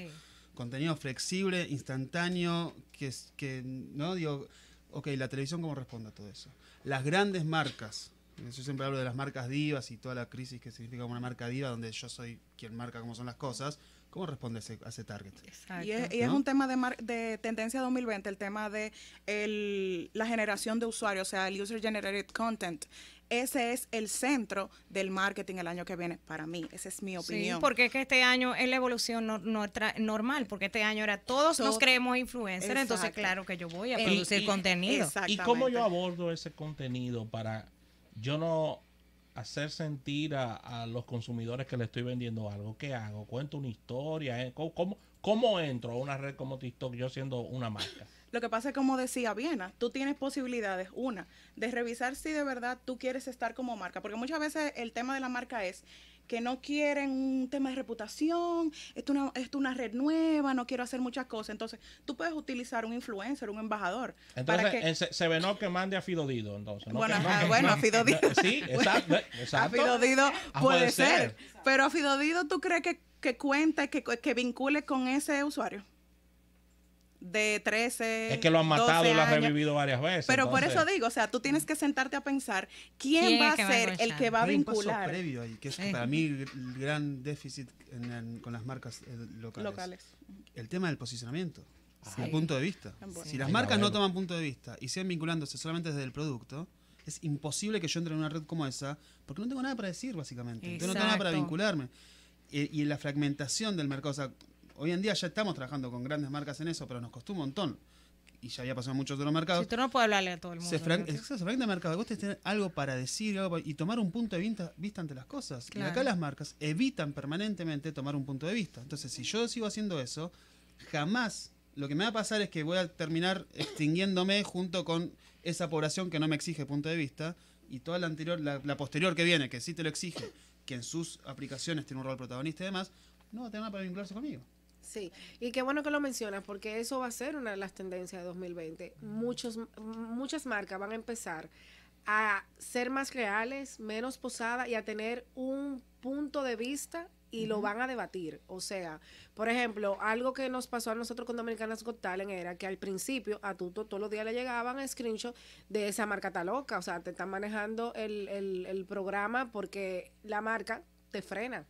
Contenido flexible, instantáneo, que, que, ¿no? Digo, ok, la televisión cómo responde a todo eso. Las grandes marcas yo siempre hablo de las marcas divas y toda la crisis que significa una marca diva, donde yo soy quien marca cómo son las cosas. ¿Cómo responde ese, ese target? Y, es, un tema de, de tendencia 2020, el tema de la generación de usuarios, o sea, el User Generated Content. Ese es el centro del marketing el año que viene para mí. Esa es mi opinión. Sí, porque es que este año es la evolución no, normal, porque este año era todos nos creemos influencers, entonces claro que yo voy a producir contenido. ¿Y cómo yo abordo ese contenido para yo no hacer sentir a, los consumidores que le estoy vendiendo algo. ¿Qué hago? ¿Cuento una historia? ¿eh? ¿Cómo, cómo entro a una red como TikTok yo siendo una marca? Lo que pasa es, como decía Viena, tú tienes posibilidades, una, de revisar si de verdad tú quieres estar como marca, porque muchas veces el tema de la marca es, que no quieren un tema de reputación, esto es una, red nueva, no quiero hacer muchas cosas. Entonces, tú puedes utilizar un influencer, un embajador. Entonces, se, ve no que mande a Fidodido, entonces. Bueno, bueno, a Sí, exacto. A Fidodido ah, puede, ser. Pero a Fidodido, ¿tú crees que, que cuente, que, que vincule con ese usuario? de 13. Es que lo han matado y lo han revivido varias veces. Pero por eso digo, o sea, tú tienes que sentarte a pensar quién, va a ser el que va a vincular. Hay un paso previo ahí, que es para mí el gran déficit con las marcas eh, locales. locales. El tema del posicionamiento. El punto de vista. Si las marcas no toman punto de vista y siguen vinculándose solamente desde el producto, es imposible que yo entre en una red como esa porque no tengo nada para decir, básicamente. Yo no tengo nada para vincularme. Y, en la fragmentación del mercado, o sea, Hoy en día ya estamos trabajando con grandes marcas en eso, pero nos costó un montón. Y ya había pasado en de otros mercados. Si tú no puedes hablarle a todo el mundo. Se, el mercado. tener algo para decir y tomar un punto de vista, vista ante las cosas. Y acá las marcas evitan permanentemente tomar un punto de vista. Entonces, si yo sigo haciendo eso, jamás lo que me va a pasar es que voy a terminar extinguiéndome junto con esa población que no me exige punto de vista y toda la anterior, la, la, posterior que viene, que sí te lo exige, que en sus aplicaciones tiene un rol protagonista y demás, no va a tener nada para vincularse conmigo. Sí, y qué bueno que lo mencionas, porque eso va a ser una de las tendencias de 2020. Muchos, muchas marcas van a empezar a ser más reales, menos posadas y a tener un punto de vista y lo van a debatir. O sea, por ejemplo, algo que nos pasó a nosotros con Dominicanas Got Talent era que al principio a Tuto todos los días le llegaban screenshots de esa marca tan loca. O sea, te están manejando el, el, el programa porque la marca te frena.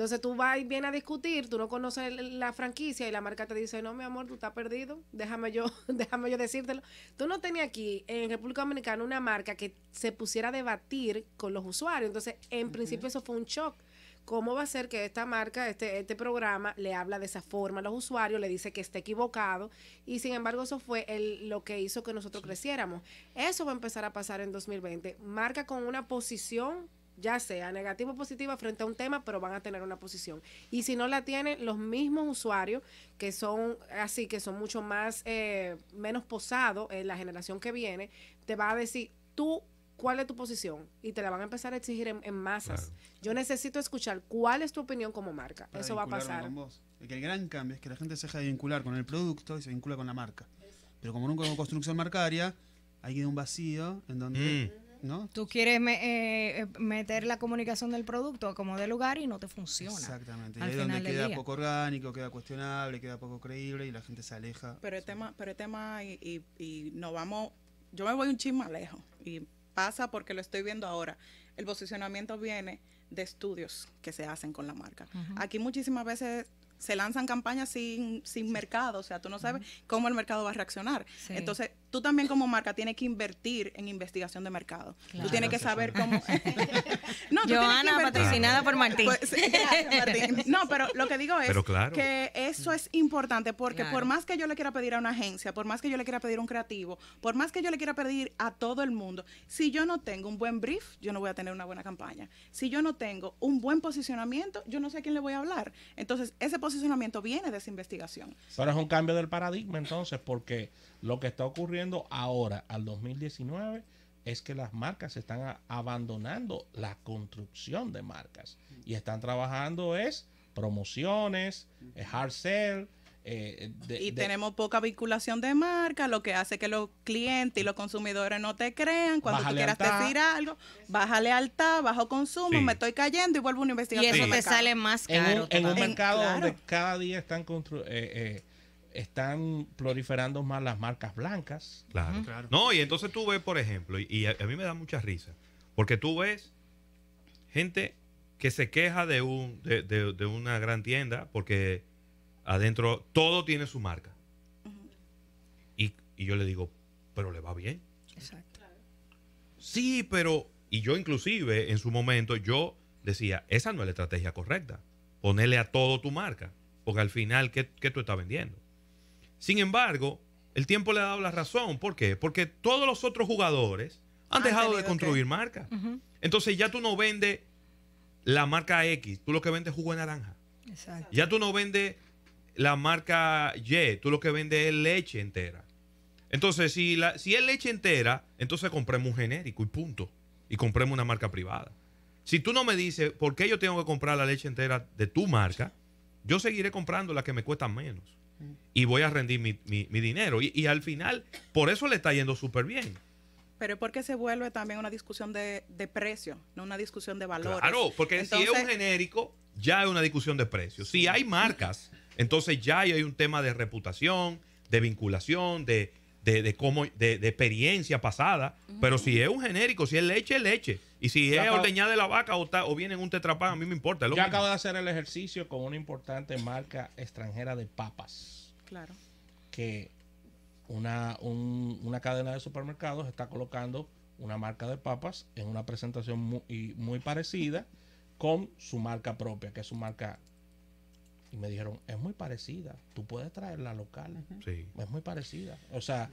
Entonces tú vas y vienes a discutir, tú no conoces la franquicia y la marca te dice, no, mi amor, tú estás perdido, déjame yo, déjame yo decírtelo. Tú no tenías aquí en República Dominicana una marca que se pusiera a debatir con los usuarios. Entonces, en principio eso fue un shock. ¿Cómo va a ser que esta marca, este, este programa, le habla de esa forma a los usuarios, le dice que esté equivocado? Y sin embargo, eso fue lo que hizo que nosotros creciéramos. Eso va a empezar a pasar en 2020. Marca con una posición ya sea negativa o positiva frente a un tema, pero van a tener una posición. Y si no la tienen, los mismos usuarios que son así, que son mucho más, eh, menos posados en la generación que viene, te va a decir, tú cuál es tu posición y te la van a empezar a exigir en, masas. Yo necesito escuchar cuál es tu opinión como marca. Eso va a pasar. El gran cambio es que la gente se deja de vincular con el producto y se vincula con la marca. Pero como nunca hubo construcción marcaria, hay un vacío en donde mm. Tú quieres eh, eh, meter la comunicación del producto como de lugar y no te funciona. Exactamente. Al y es donde queda poco orgánico, queda cuestionable, queda poco creíble y la gente se aleja. Pero el tema, pero el tema y, nos vamos, yo me voy un chisme lejos y pasa porque lo estoy viendo ahora. El posicionamiento viene de estudios que se hacen con la marca. Aquí muchísimas veces se lanzan campañas sin, sin mercado, o sea, tú no sabes cómo el mercado va a reaccionar. Entonces, tú también como marca tienes que invertir en investigación de mercado. tú tienes que saber cómo... no, patrocinada por pues, Martín. No, pero lo que digo es que eso es importante porque por más que yo le quiera pedir a una agencia, por más que yo le quiera pedir a un creativo, por más que yo le quiera pedir a todo el mundo, si yo no tengo un buen brief, yo no voy a tener una buena campaña. Si yo no tengo un buen posicionamiento, yo no sé a quién le voy a hablar. Entonces, ese posicionamiento viene de esa investigación. Pero es un cambio del paradigma entonces porque lo que está ocurriendo ahora, al 2019, es que las marcas están abandonando la construcción de marcas y están trabajando es promociones, es hard sell, eh, y tenemos poca vinculación de marca, lo que hace que los clientes y los consumidores no te crean. Cuando quieras decir algo, baja lealtad, bajo consumo, me estoy cayendo y vuelvo a investigación. Y eso te sale más caro. En un, mercado donde cada día están eh, eh están proliferando más las marcas blancas. Claro. claro. No, y entonces tú ves, por ejemplo, y, a, mí me da mucha risa, porque tú ves gente que se queja de, un, de, una gran tienda porque adentro todo tiene su marca. y, y, yo le digo, pero le va bien. Exacto. Sí, pero, y yo inclusive en su momento, yo decía, esa no es la estrategia correcta, ponerle a todo tu marca porque al final, ¿qué, ¿qué, tú estás vendiendo? Sin embargo, el tiempo le ha dado la razón. ¿Por qué? Porque todos los otros jugadores han, dejado de construir marca. Entonces ya tú no vendes la marca X, tú lo que vendes es jugo de naranja. Ya tú no vendes la marca Y, tú lo que vendes es leche entera. Entonces, si, la, si es leche entera, entonces compremos un genérico y punto. Y compremos una marca privada. Si tú no me dices por qué yo tengo que comprar la leche entera de tu marca, yo seguiré comprando la que me cuesta menos y voy a rendir mi, dinero. Y, al final, por eso le está yendo súper bien. Pero es porque se vuelve también una discusión de, de precio, no una discusión de valores. Claro, porque si es un genérico, ya es una discusión de precio. Si hay marcas, entonces ya hay un tema de reputación, de vinculación, de, de, de, de, de experiencia pasada. Pero si es un genérico, si es leche, es leche. Y si es ordeñada de la vaca o, o viene en un tetrapán, a mí me importa. Yo acabo de hacer el ejercicio con una importante marca extranjera de papas. Claro. Que una, una cadena de supermercados está colocando una marca de papas en una presentación muy, muy parecida con su marca propia, que es su marca y me dijeron, es muy parecida, tú puedes traerla local. Es muy parecida. O sea,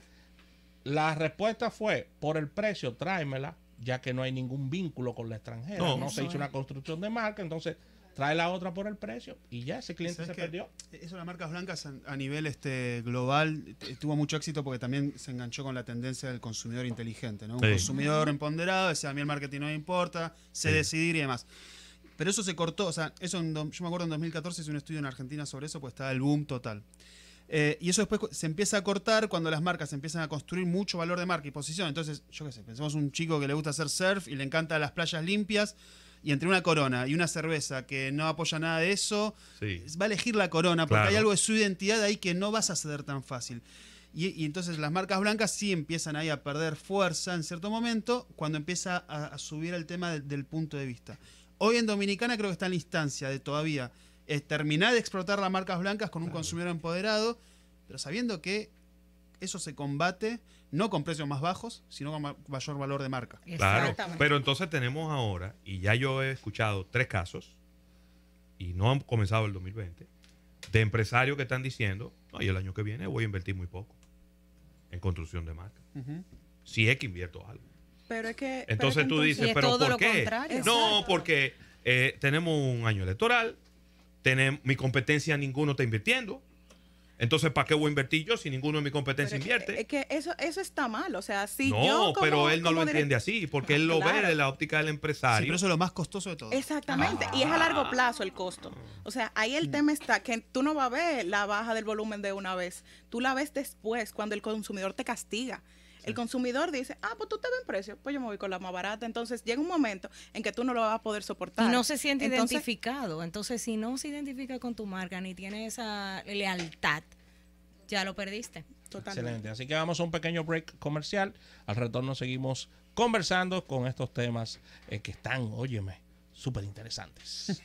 la respuesta fue, por el precio, tráemela, ya que no hay ningún vínculo con la extranjera. No, se hizo una construcción de marca, entonces trae la otra por el precio y ya ese cliente se perdió. Eso de las marcas blancas a, nivel este global eh, tuvo mucho éxito porque también se enganchó con la tendencia del consumidor inteligente, ¿no? Un consumidor empoderado, decía, a mí el marketing no me importa, se decidiría decidir y demás. Pero eso se cortó, o sea, eso yo me acuerdo en 2014 hice un estudio en Argentina sobre eso, pues estaba el boom total. Eh, y eso después se empieza a cortar cuando las marcas empiezan a construir mucho valor de marca y posición. Entonces, yo qué sé, pensemos un chico que le gusta hacer surf y le encanta las playas limpias. Y entre una corona y una cerveza que no apoya nada de eso, va a elegir la corona, porque hay algo de su identidad ahí que no vas a ceder tan fácil. Y, entonces las marcas blancas sí empiezan ahí a perder fuerza en cierto momento cuando empieza a, subir el tema del punto de vista. Hoy en Dominicana creo que está en la instancia de todavía terminar de explotar las marcas blancas con un consumidor empoderado, pero sabiendo que eso se combate no con precios más bajos, sino con mayor valor de marca. Claro, pero entonces tenemos ahora, y ya yo he escuchado tres casos, y no han comenzado el 2020, de empresarios que están diciendo, no, y el año que viene voy a invertir muy poco en construcción de marca. Si es que invierto algo. Pero es que. Entonces tú dices, ¿pero por qué? No, porque eh, tenemos un año electoral, mi competencia ninguno está invirtiendo. Entonces, ¿para qué voy a invertir yo si ninguno de mi competencia invierte? Es que, eso, eso está mal. O sea, si no, yo pero él no lo entiende así, porque ah, él lo ve de la óptica del empresario. Sí, pero eso es lo más costoso de todo. Exactamente. Y es a largo ah. plazo el costo. O sea, ahí el mm. tema está que tú no vas a ver la baja del volumen de una vez. Tú la ves después, cuando el consumidor te castiga. El consumidor dice, ah, pues tú te en precio, pues yo me voy con la más barata. Entonces llega un momento en que tú no lo vas a poder soportar. Y no se siente identificado. Entonces, si no se identifica con tu marca ni tiene esa lealtad, ya lo perdiste. Totalmente. Excelente. Así que vamos a un pequeño break comercial. Al retorno seguimos conversando con estos temas eh, que están, óyeme, súper interesantes.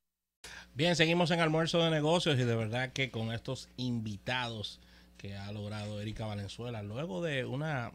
Bien, seguimos en almuerzo de negocios y de verdad que con estos invitados que ha logrado Erika Valenzuela, luego de una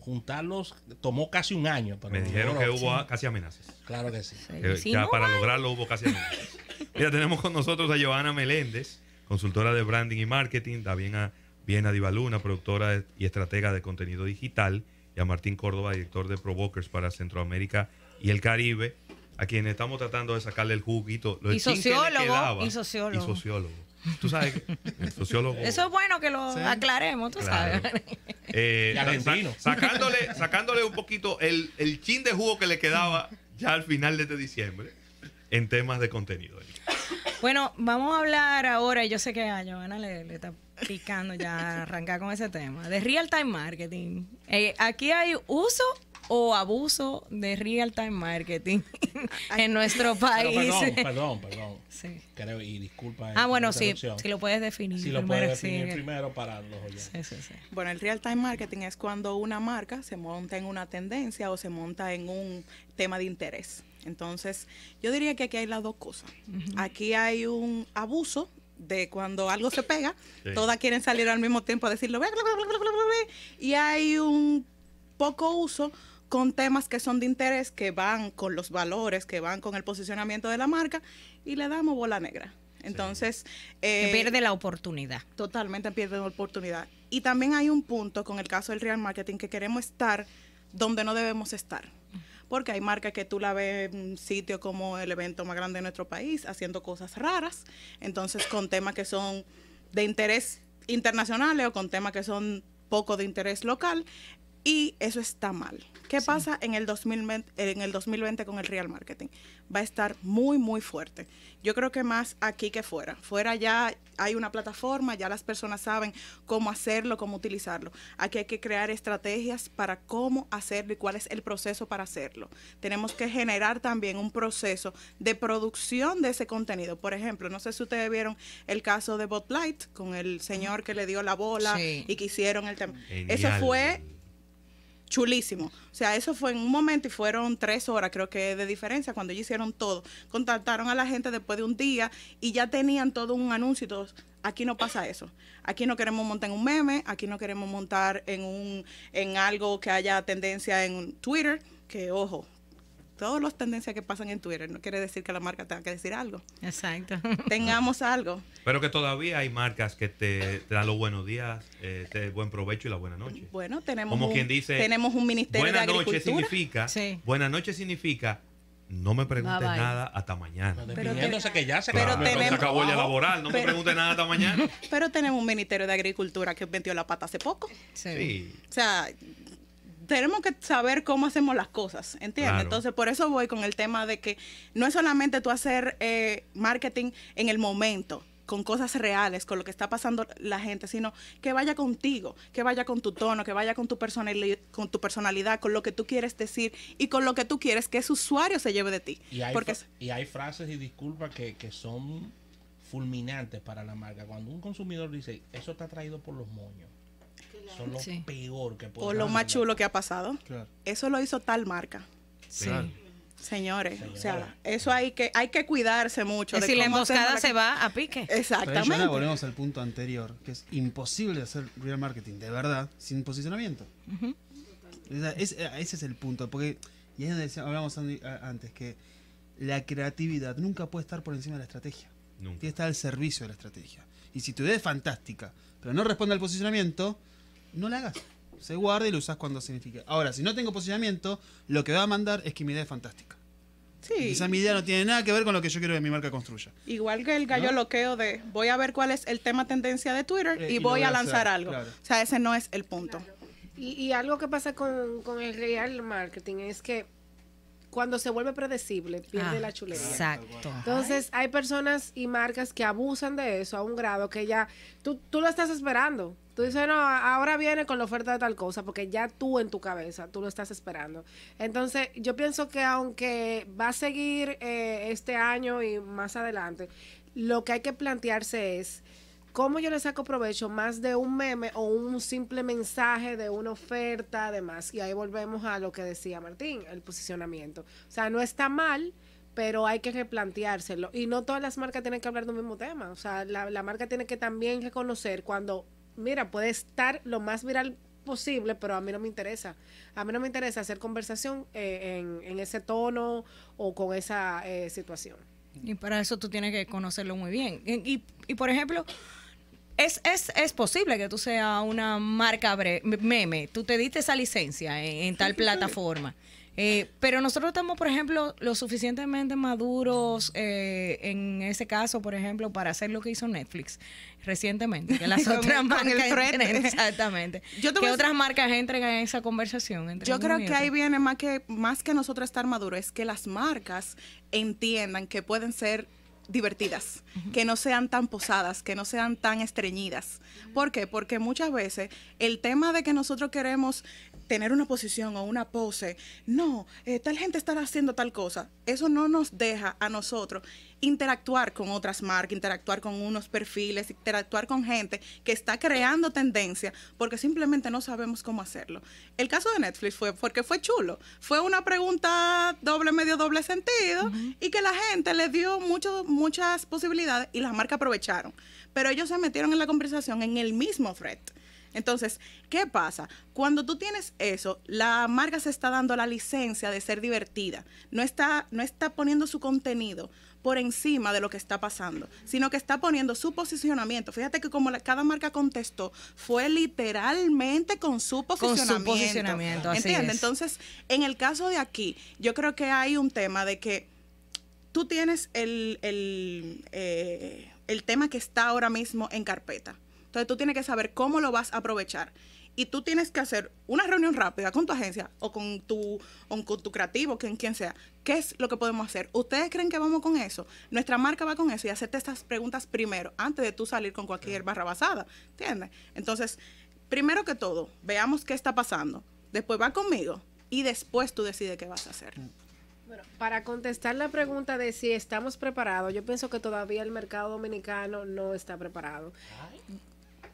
juntarlos tomó casi un año. Me dijeron que hubo casi amenazas. Claro que sí. ya para lograrlo hubo casi amenazas. Mira, tenemos con nosotros a Joana Meléndez, consultora de branding y marketing, también a Viena Divaluna, productora y estratega de contenido digital, y a Martín Córdoba, director de Provokers para Centroamérica y el Caribe, a quien estamos tratando de sacarle el juguito. y sociólogo. Y sociólogo. Tú sabes, sociólogo. Eso es bueno que lo aclaremos, tú sabes. Eh, sacándole, sacándole un poquito el, el chin de jugo que le quedaba ya al final de este diciembre en temas de contenido. Bueno, vamos a hablar ahora, yo sé que a Joana le, está picando ya arrancar con ese tema, de real time marketing. Eh, aquí hay uso o abuso de real time marketing en nuestro país. perdón, perdón. Creo, y disculpa. Eh, ah, bueno, sí, si lo puedes definir. Si lo puedes definir primero para los Sí, sí, sí. Bueno, el real time marketing es cuando una marca se monta en una tendencia o se monta en un tema de interés. Entonces, yo diría que aquí hay las dos cosas. Aquí hay un abuso de cuando algo se pega, todas quieren salir al mismo tiempo a decirlo, y hay un poco uso con temas que son de interés, que van con los valores, que van con el posicionamiento de la marca y le damos bola negra. Entonces... Perde eh, pierde la oportunidad. Totalmente pierde la oportunidad. Y también hay un punto con el caso del real marketing que queremos estar donde no debemos estar. Porque hay marcas que tú la ves en un sitio como el evento más grande de nuestro país, haciendo cosas raras, entonces con temas que son de interés internacionales o con temas que son poco de interés local. Y eso está mal. ¿Qué pasa en el, 2020, eh, en el 2020 con el real marketing? Va a estar muy, muy fuerte. Yo creo que más aquí que fuera. Fuera ya hay una plataforma, ya las personas saben cómo hacerlo, cómo utilizarlo. Aquí hay que crear estrategias para cómo hacerlo y cuál es el proceso para hacerlo. Tenemos que generar también un proceso de producción de ese contenido. Por ejemplo, no sé si ustedes vieron el caso de Botlight con el señor que le dio la bola y que hicieron el tema. ese Eso fue chulísimo. O sea, eso fue en un momento y fueron tres horas, creo que de diferencia, cuando ellos hicieron todo. Contactaron a la gente después de un día y ya tenían todo un anuncio y Aquí no pasa eso. Aquí no queremos montar en un meme, aquí no queremos montar en un en algo que haya tendencia en Twitter, que ojo, todas las tendencias que pasan en Twitter. No quiere decir que la marca tenga que decir algo. Exacto. Tengamos algo. Pero que todavía hay marcas que te, dan los buenos días, eh, buen provecho y la buena noche. Bueno, tenemos, Como un, quien dice, tenemos un ministerio de agricultura. Noche significa, Buena noche significa no me preguntes nada hasta mañana. Pero, que ya se, acabó laboral, no me preguntes nada hasta mañana. Pero tenemos un Ministerio de Agricultura que vendió la pata hace poco. sí. O sea, tenemos que saber cómo hacemos las cosas, ¿entiendes? Entonces, por eso voy con el tema de que no es solamente tú hacer eh, marketing en el momento, con cosas reales, con lo que está pasando la gente, sino que vaya contigo, que vaya con tu tono, que vaya con tu, personalidad, con tu personalidad, con lo que tú quieres decir y con lo que tú quieres que ese usuario se lleve de ti. Y hay, y hay frases y disculpas que, que son fulminantes para la marca. Cuando un consumidor dice, eso está traído por los moños son lo peor que puede O lo más chulo que ha pasado. Eso lo hizo tal marca. Señores, o sea, eso hay que hay que cuidarse mucho. si la emboscada se, va a pique. Exactamente. Y volvemos al punto anterior, que es imposible hacer real marketing, de verdad, sin posicionamiento. ese es el punto, porque, ya hablamos antes, que la creatividad nunca puede estar por encima de la estrategia. Tiene que estar al servicio de la estrategia. Y si tu idea es fantástica, pero no responde al posicionamiento, no la hagas. Se guarda y lo usas cuando significa. Ahora, si no tengo posicionamiento, lo que va a mandar es que mi idea es fantástica. Sí. Esa mi idea no tiene nada que ver con lo que yo quiero que mi marca construya. Igual que el gallo loqueo de voy a ver cuál es el tema tendencia de Twitter eh, y, voy, a lanzar algo. O sea, ese no es el punto. Y, algo que pasa con, con el real marketing es que cuando se vuelve predecible, pierde ah, la chulería. Exacto. Entonces, hay personas y marcas que abusan de eso a un grado que ya tú, tú lo estás esperando. Tú dices, no, ahora viene con la oferta de tal cosa, porque ya tú en tu cabeza, tú lo estás esperando. Entonces, yo pienso que aunque va a seguir eh, este año y más adelante, lo que hay que plantearse es ¿Cómo yo le saco provecho más de un meme o un simple mensaje de una oferta, además? Y ahí volvemos a lo que decía Martín, el posicionamiento. O sea, no está mal, pero hay que replanteárselo. Y no todas las marcas tienen que hablar de un mismo tema. O sea, la, marca tiene que también reconocer cuando, mira, puede estar lo más viral posible, pero a mí no me interesa. A mí no me interesa hacer conversación eh, en, ese tono o con esa eh, situación. Y para eso tú tienes que conocerlo muy bien. y por ejemplo, es, es, posible que tú seas una marca meme, tú te diste esa licencia en, tal plataforma. Eh, pero nosotros estamos, por ejemplo, lo suficientemente maduros eh, en ese caso, por ejemplo, para hacer lo que hizo Netflix recientemente, que las otras marcas exactamente. que otras marcas entren en esa conversación. yo creo que ahí viene más que más que nosotros estar maduros, es que las marcas entiendan que pueden ser divertidas, que no sean tan posadas, que no sean tan estreñidas. ¿Por qué? Porque muchas veces el tema de que nosotros queremos tener una posición o una pose, no, eh, tal gente está haciendo tal cosa, eso no nos deja a nosotros interactuar con otras marcas, interactuar con unos perfiles, interactuar con gente que está creando tendencia porque simplemente no sabemos cómo hacerlo. El caso de Netflix fue porque fue chulo, fue una pregunta doble, medio doble sentido y que la gente le dio mucho, muchas posibilidades y las marcas aprovecharon, pero ellos se metieron en la conversación en el mismo thread entonces, ¿qué pasa? Cuando tú tienes eso, la marca se está dando la licencia de ser divertida. No está, no está poniendo su contenido por encima de lo que está pasando, sino que está poniendo su posicionamiento. Fíjate que como cada marca contestó, fue literalmente con su posicionamiento. Con su posicionamiento, Entonces, en el caso de aquí, yo creo que hay un tema de que tú tienes el, el eh, tema que está ahora mismo en carpeta entonces tú tienes que saber cómo lo vas a aprovechar. Y tú tienes que hacer una reunión rápida con tu agencia o con tu, con tu creativo, con quien sea. ¿Qué es lo que podemos hacer? ¿Ustedes creen que vamos con eso? Nuestra marca va con eso y hacerte estas preguntas primero, antes de tú salir con cualquier barra basada. ¿Entiendes? Entonces, primero que todo, veamos qué está pasando. Después va conmigo y después tú decides qué vas a hacer. Mm. Bueno, para contestar la pregunta de si estamos preparados, yo pienso que todavía el mercado dominicano no está preparado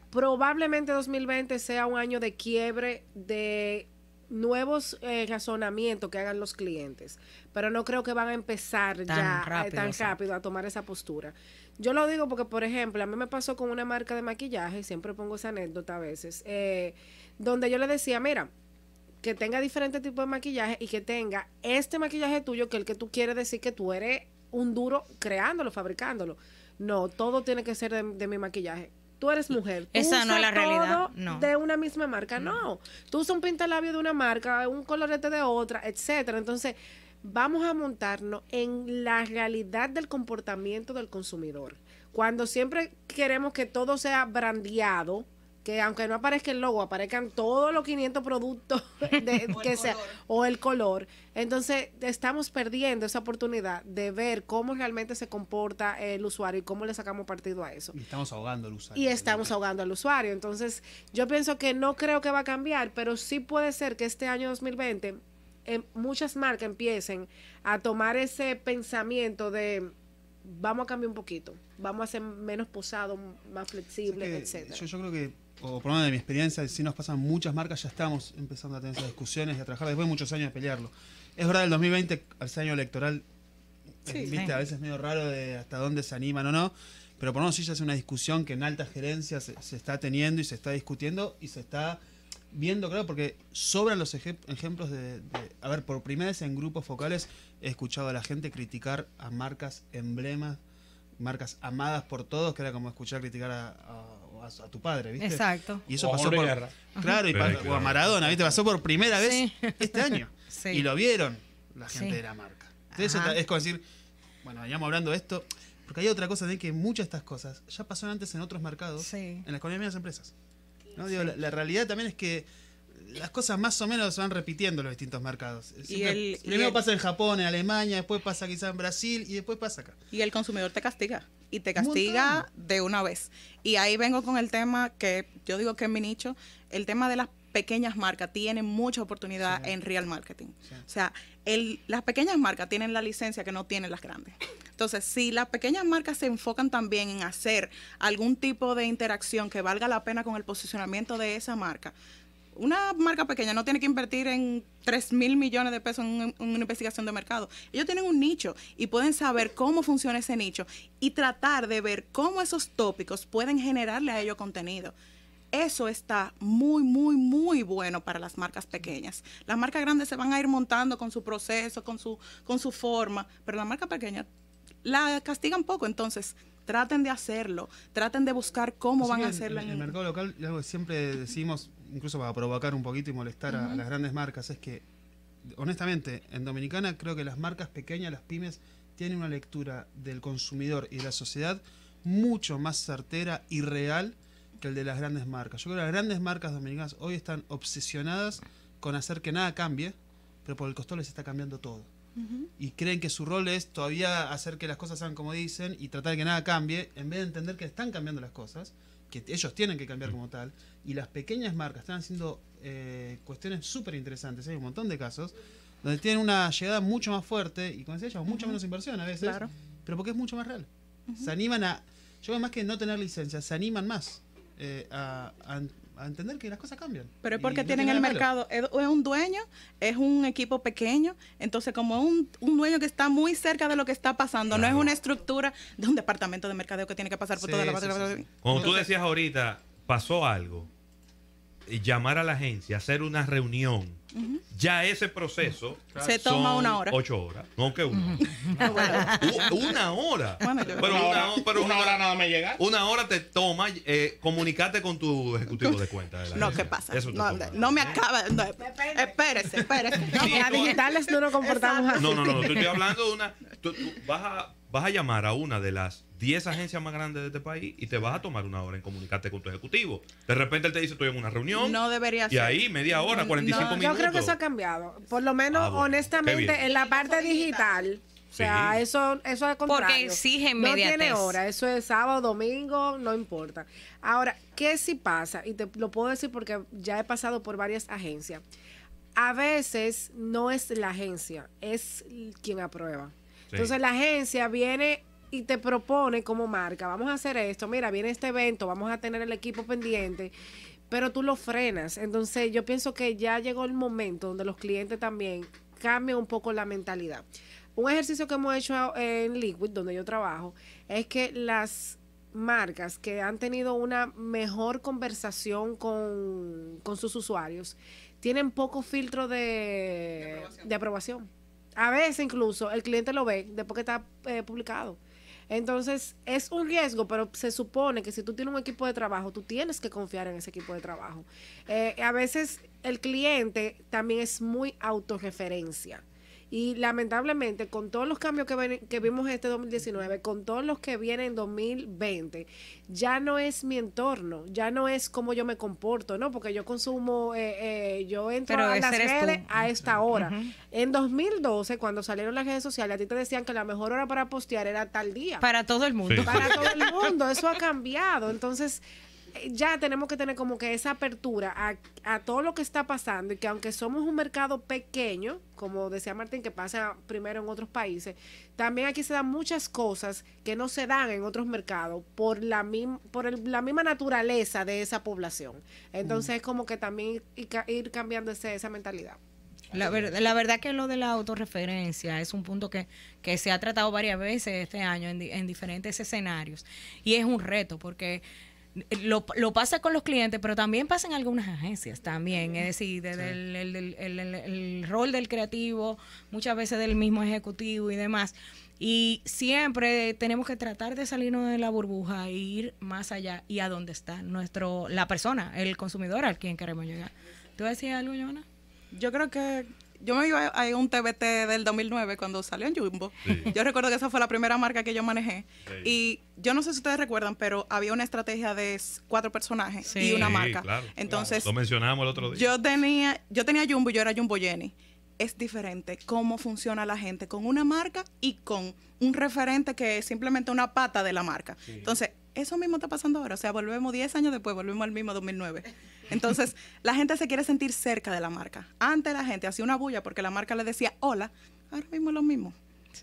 probablemente 2020 sea un año de quiebre de nuevos eh, razonamientos que hagan los clientes, pero no creo que van a empezar ya eh, tan rápido a tomar esa postura. Yo lo digo porque, por ejemplo, a mí me pasó con una marca de maquillaje, siempre pongo esa anécdota a veces, eh, donde yo le decía, mira, que tenga diferentes tipos de maquillaje y que tenga este maquillaje tuyo, que el que tú quieres decir que tú eres un duro creándolo, fabricándolo. No, todo tiene que ser de mi maquillaje tú eres mujer. Esa no es la realidad. De una misma marca, no. Tú usas un pintalabio de una marca, un colorete de otra, etcétera. Entonces, vamos a montarnos en la realidad del comportamiento del consumidor. Cuando siempre queremos que todo sea brandeado, que aunque no aparezca el logo, aparezcan todos los 500 productos o el color. Entonces, estamos perdiendo esa oportunidad de ver cómo realmente se comporta el usuario y cómo le sacamos partido a eso. Y estamos ahogando al usuario. Y estamos ahogando al usuario. Entonces, yo pienso que no creo que va a cambiar, pero sí puede ser que este año 2020 eh, muchas marcas empiecen a tomar ese pensamiento de vamos a cambiar un poquito, vamos a ser menos posado, más flexible, etcétera. yo creo que o por lo menos de mi experiencia, si nos pasan muchas marcas, ya estamos empezando a tener esas discusiones y a trabajar después de muchos años de pelearlo. Es verdad, del 2020, al año electoral, a veces es medio raro de hasta dónde se animan o no, pero por lo menos sí ya es una discusión que en alta gerencia se, está teniendo y se está discutiendo y se está viendo, claro, porque sobran los ejemplos de, de, A ver, por primera vez en grupos focales he escuchado a la gente criticar a marcas emblemas, marcas amadas por todos, que era como escuchar criticar a a, tu padre, ¿viste? Exacto. Y eso pasó por. Claro, y a Maradona, ¿viste? Pasó por primera vez este año. Sí. Y lo vieron la gente de la marca. Entonces, es como decir, bueno, veníamos hablando de esto, porque hay otra cosa de que muchas de estas cosas ya pasaron antes en otros mercados, en las economía de las empresas. ¿no? la realidad también es que las cosas más o menos se van repitiendo en los distintos mercados. primero pasa en Japón, en Alemania, después pasa quizá en Brasil y después pasa acá. Y el consumidor te castiga. Y te castiga de una vez. Y ahí vengo con el tema que yo digo que es mi nicho, el tema de las pequeñas marcas tienen mucha oportunidad en real marketing. O sea, las pequeñas marcas tienen la licencia que no tienen las grandes. Entonces, si las pequeñas marcas se enfocan también en hacer algún tipo de interacción que valga la pena con el posicionamiento de esa marca, una marca pequeña no tiene que invertir en 3 mil millones de pesos en, una investigación de mercado. Ellos tienen un nicho y pueden saber cómo funciona ese nicho y tratar de ver cómo esos tópicos pueden generarle a ellos contenido. Eso está muy, muy, muy bueno para las marcas pequeñas. Las marcas grandes se van a ir montando con su proceso, con su, con su forma, pero la marca pequeña la castigan poco. Entonces, traten de hacerlo, traten de buscar cómo van a hacerlo. En el mercado local, siempre decimos, incluso para provocar un poquito y molestar a, las grandes marcas, es que, honestamente, en Dominicana creo que las marcas pequeñas, las pymes, tienen una lectura del consumidor y de la sociedad mucho más certera y real que el de las grandes marcas. Yo creo que las grandes marcas dominicanas hoy están obsesionadas con hacer que nada cambie, pero por el costo les está cambiando todo. Y creen que su rol es todavía hacer que las cosas sean como dicen y tratar de que nada cambie, en vez de entender que están cambiando las cosas que ellos tienen que cambiar como tal, y las pequeñas marcas están haciendo eh, cuestiones súper interesantes, hay un montón de casos, donde tienen una llegada mucho más fuerte y con ellas mucha menos inversión a veces, pero porque es mucho más real. Se animan a, yo más que no tener licencia, se animan más eh, a a entender que las cosas cambian. Pero es porque tienen el mercado, es un dueño, es un equipo pequeño, entonces como un, un dueño que está muy cerca de lo que está pasando, no es una estructura de un departamento de mercadeo que tiene que pasar por toda la... Como tú decías ahorita, pasó algo, llamar a la agencia, hacer una reunión, ya ese proceso se toma una hora. Ocho horas. No que una. Ah, una hora. pero una, hora, pero una, hora nada me llega. Una hora te toma eh, comunicarte con tu ejecutivo de cuenta. no, ¿qué pasa? no, me acaba. espérese, espérese. a las digitales no nos comportamos así. No, no, no. Estoy hablando de una. tú vas a vas a llamar a una de las 10 agencias más grandes de este país y te vas a tomar una hora en comunicarte con tu ejecutivo. De repente él te dice, estoy en una reunión. No debería ser. Y ahí media hora, 45 minutos. Yo creo que eso ha cambiado. Por lo menos, ah, honestamente, en la parte digital. O sea, eso, eso es contrario. Porque exigen No tiene hora, eso es sábado, domingo, no importa. Ahora, ¿qué si pasa? Y te lo puedo decir porque ya he pasado por varias agencias. A veces no es la agencia, es quien aprueba. Entonces la agencia viene y te propone como marca, vamos a hacer esto, mira, viene este evento, vamos a tener el equipo pendiente, pero tú lo frenas. Entonces yo pienso que ya llegó el momento donde los clientes también cambian un poco la mentalidad. Un ejercicio que hemos hecho en Liquid, donde yo trabajo, es que las marcas que han tenido una mejor conversación con, sus usuarios tienen poco filtro De aprobación. A veces incluso el cliente lo ve después que está eh, publicado. Entonces, es un riesgo, pero se supone que si tú tienes un equipo de trabajo, tú tienes que confiar en ese equipo de trabajo. Eh, a veces el cliente también es muy autorreferencia. Y lamentablemente, con todos los cambios que, ven, que vimos este 2019, con todos los que vienen en 2020, ya no es mi entorno, ya no es cómo yo me comporto, ¿no? Porque yo consumo, eh, eh, yo entro a las redes a esta hora. En 2012, cuando salieron las redes sociales, a ti te decían que la mejor hora para postear era tal día. Para todo el mundo. Para todo el mundo, eso ha cambiado. Entonces, ya tenemos que tener como que esa apertura a, todo lo que está pasando y que aunque somos un mercado pequeño, como decía Martín, que pasa primero en otros países, también aquí se dan muchas cosas que no se dan en otros mercados por la, por la misma naturaleza de esa población. Entonces es como que también ir, cambiando esa mentalidad. La, la, verdad que lo de la autorreferencia es un punto que, que se ha tratado varias veces este año en, en, diferentes escenarios y es un reto porque lo, lo, pasa con los clientes, pero también pasa en algunas agencias también. Es decir, desde el, rol del creativo, muchas veces del mismo ejecutivo y demás. Y siempre tenemos que tratar de salirnos de la burbuja e ir más allá y a dónde está nuestro la persona, el consumidor al quien queremos llegar. ¿Tú decías algo, Joana? Yo creo que yo me iba a, un TBT del 2009 cuando salió en Jumbo. Yo recuerdo que esa fue la primera marca que yo manejé. Y yo no sé si ustedes recuerdan, pero había una estrategia de cuatro personajes y una marca. Entonces, lo mencionamos el otro día. Yo tenía, yo tenía Jumbo, yo era Jumbo Jenny. Es diferente cómo funciona la gente con una marca y con un referente que es simplemente una pata de la marca. Entonces, eso mismo está pasando ahora. O sea, volvemos 10 años después, volvemos al mismo 2009. Entonces, la gente se quiere sentir cerca de la marca. Antes la gente hacía una bulla porque la marca le decía hola. Ahora mismo es lo mismo.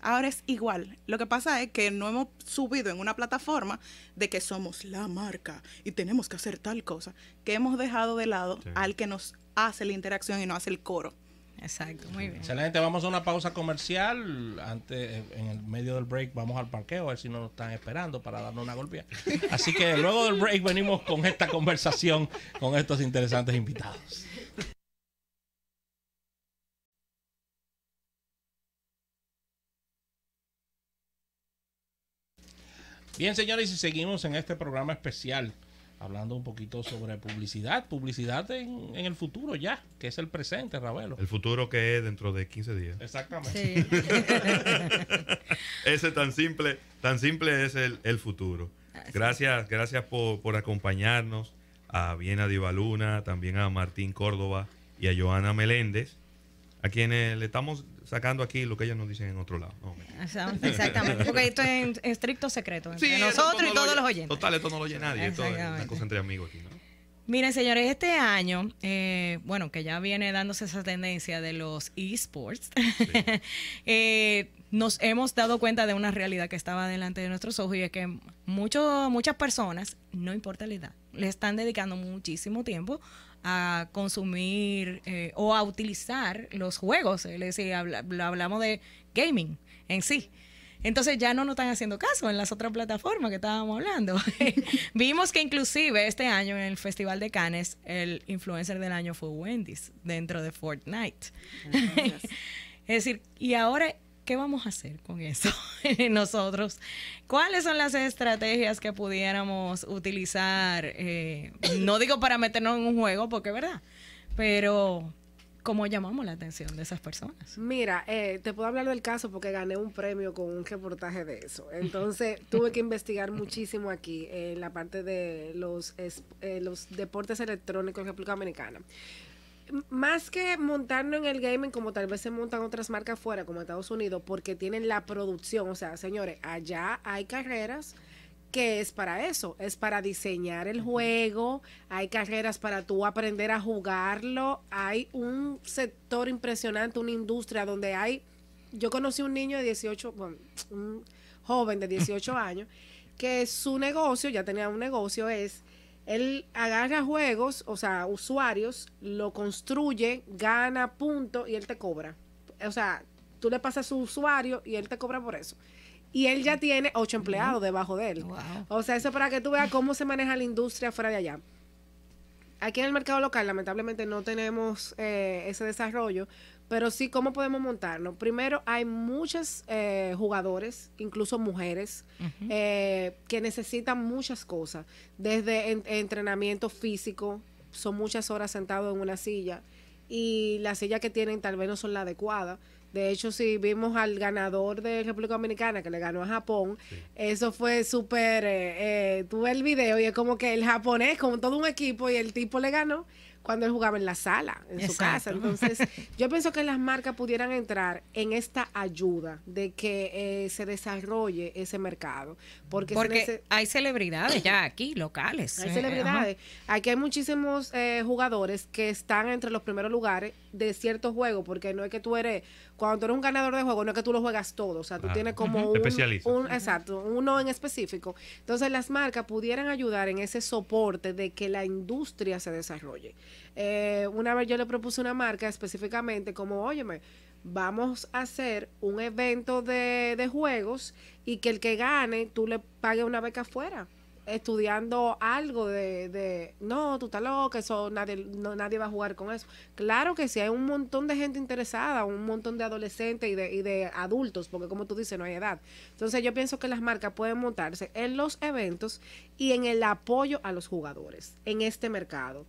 Ahora es igual. Lo que pasa es que no hemos subido en una plataforma de que somos la marca y tenemos que hacer tal cosa, que hemos dejado de lado al que nos hace la interacción y no hace el coro. Exacto, muy bien. Excelente, vamos a una pausa comercial. Antes, en el medio del break, vamos al parqueo, a ver si nos están esperando para darnos una golpeada. Así que luego del break venimos con esta conversación con estos interesantes invitados. Bien, señores, y seguimos en este programa especial hablando un poquito sobre publicidad, publicidad en, el futuro ya, que es el presente, Ravelo. El futuro que es dentro de 15 días. Exactamente. Ese tan simple, tan simple es el, futuro. Gracias, gracias por, por acompañarnos a Viena Divaluna, también a Martín Córdoba y a Joana Meléndez, a quienes le estamos sacando aquí lo que ellos nos dicen en otro lado. Exactamente, porque esto es en estricto secreto sí, nosotros y todos los oyentes. Total, esto no lo oye nadie, esto es una entre amigos aquí, Miren, señores, este año, eh, bueno, que ya viene dándose esa tendencia de los esports, eh, nos hemos dado cuenta de una realidad que estaba delante de nuestros ojos y es que mucho, muchas personas, no importa la edad, le están dedicando muchísimo tiempo a consumir eh, o a utilizar los juegos, es decir, hablamos de gaming en sí. Entonces ya no nos están haciendo caso en las otras plataformas que estábamos hablando. Vimos que inclusive este año en el Festival de Cannes el influencer del año fue Wendy's dentro de Fortnite. es decir, y ahora ¿Qué vamos a hacer con eso nosotros? ¿Cuáles son las estrategias que pudiéramos utilizar? Eh, no digo para meternos en un juego, porque es verdad, pero ¿cómo llamamos la atención de esas personas? Mira, eh, te puedo hablar del caso porque gané un premio con un reportaje de eso. Entonces tuve que investigar muchísimo aquí eh, en la parte de los, los deportes electrónicos en República Dominicana más que montarlo en el gaming como tal vez se montan otras marcas fuera, como Estados Unidos, porque tienen la producción, o sea, señores, allá hay carreras que es para eso, es para diseñar el juego, hay carreras para tú aprender a jugarlo, hay un sector impresionante, una industria donde hay, yo conocí un niño de 18, un joven de 18 años, que su negocio, ya tenía un negocio, es él agarra juegos, o sea, usuarios, lo construye, gana punto y él te cobra. O sea, tú le pasas a su usuario y él te cobra por eso. Y él ya tiene ocho empleados debajo de él. O sea, eso para que tú veas cómo se maneja la industria fuera de allá. Aquí en el mercado local, lamentablemente, no tenemos eh, ese desarrollo, pero sí, ¿cómo podemos montarnos? Primero, hay muchos eh, jugadores, incluso mujeres, eh, que necesitan muchas cosas, desde entrenamiento físico, son muchas horas sentado en una silla y las silla que tienen tal vez no son la adecuada. De hecho, si vimos al ganador de República Dominicana que le ganó a Japón, eso fue súper... Eh, tuve el video y es como que el japonés con todo un equipo y el tipo le ganó cuando él jugaba en la sala, en su casa. Entonces, yo pienso que las marcas pudieran entrar en esta ayuda de que eh, se desarrolle ese mercado. Porque, hay celebridades ya aquí, locales. Hay eh, celebridades. Aquí hay muchísimos eh, jugadores que están entre los primeros lugares de ciertos juegos, porque no es que tú eres cuando tú eres un ganador de juego, no es que tú lo juegas todo, o sea, tú tienes como un, exacto, uno en específico. Entonces, las marcas pudieran ayudar en ese soporte de que la industria se desarrolle. Eh, una vez yo le propuse una marca específicamente como, óyeme, vamos a hacer un evento de, de juegos y que el que gane, tú le pagues una beca afuera estudiando algo de, no, tú estás loca, eso nadie, no, nadie va a jugar con eso. Claro que sí, hay un montón de gente interesada, un montón de adolescentes y de, adultos, porque como tú dices, no hay edad. Entonces yo pienso que las marcas pueden montarse en los eventos y en el apoyo a los jugadores en este mercado.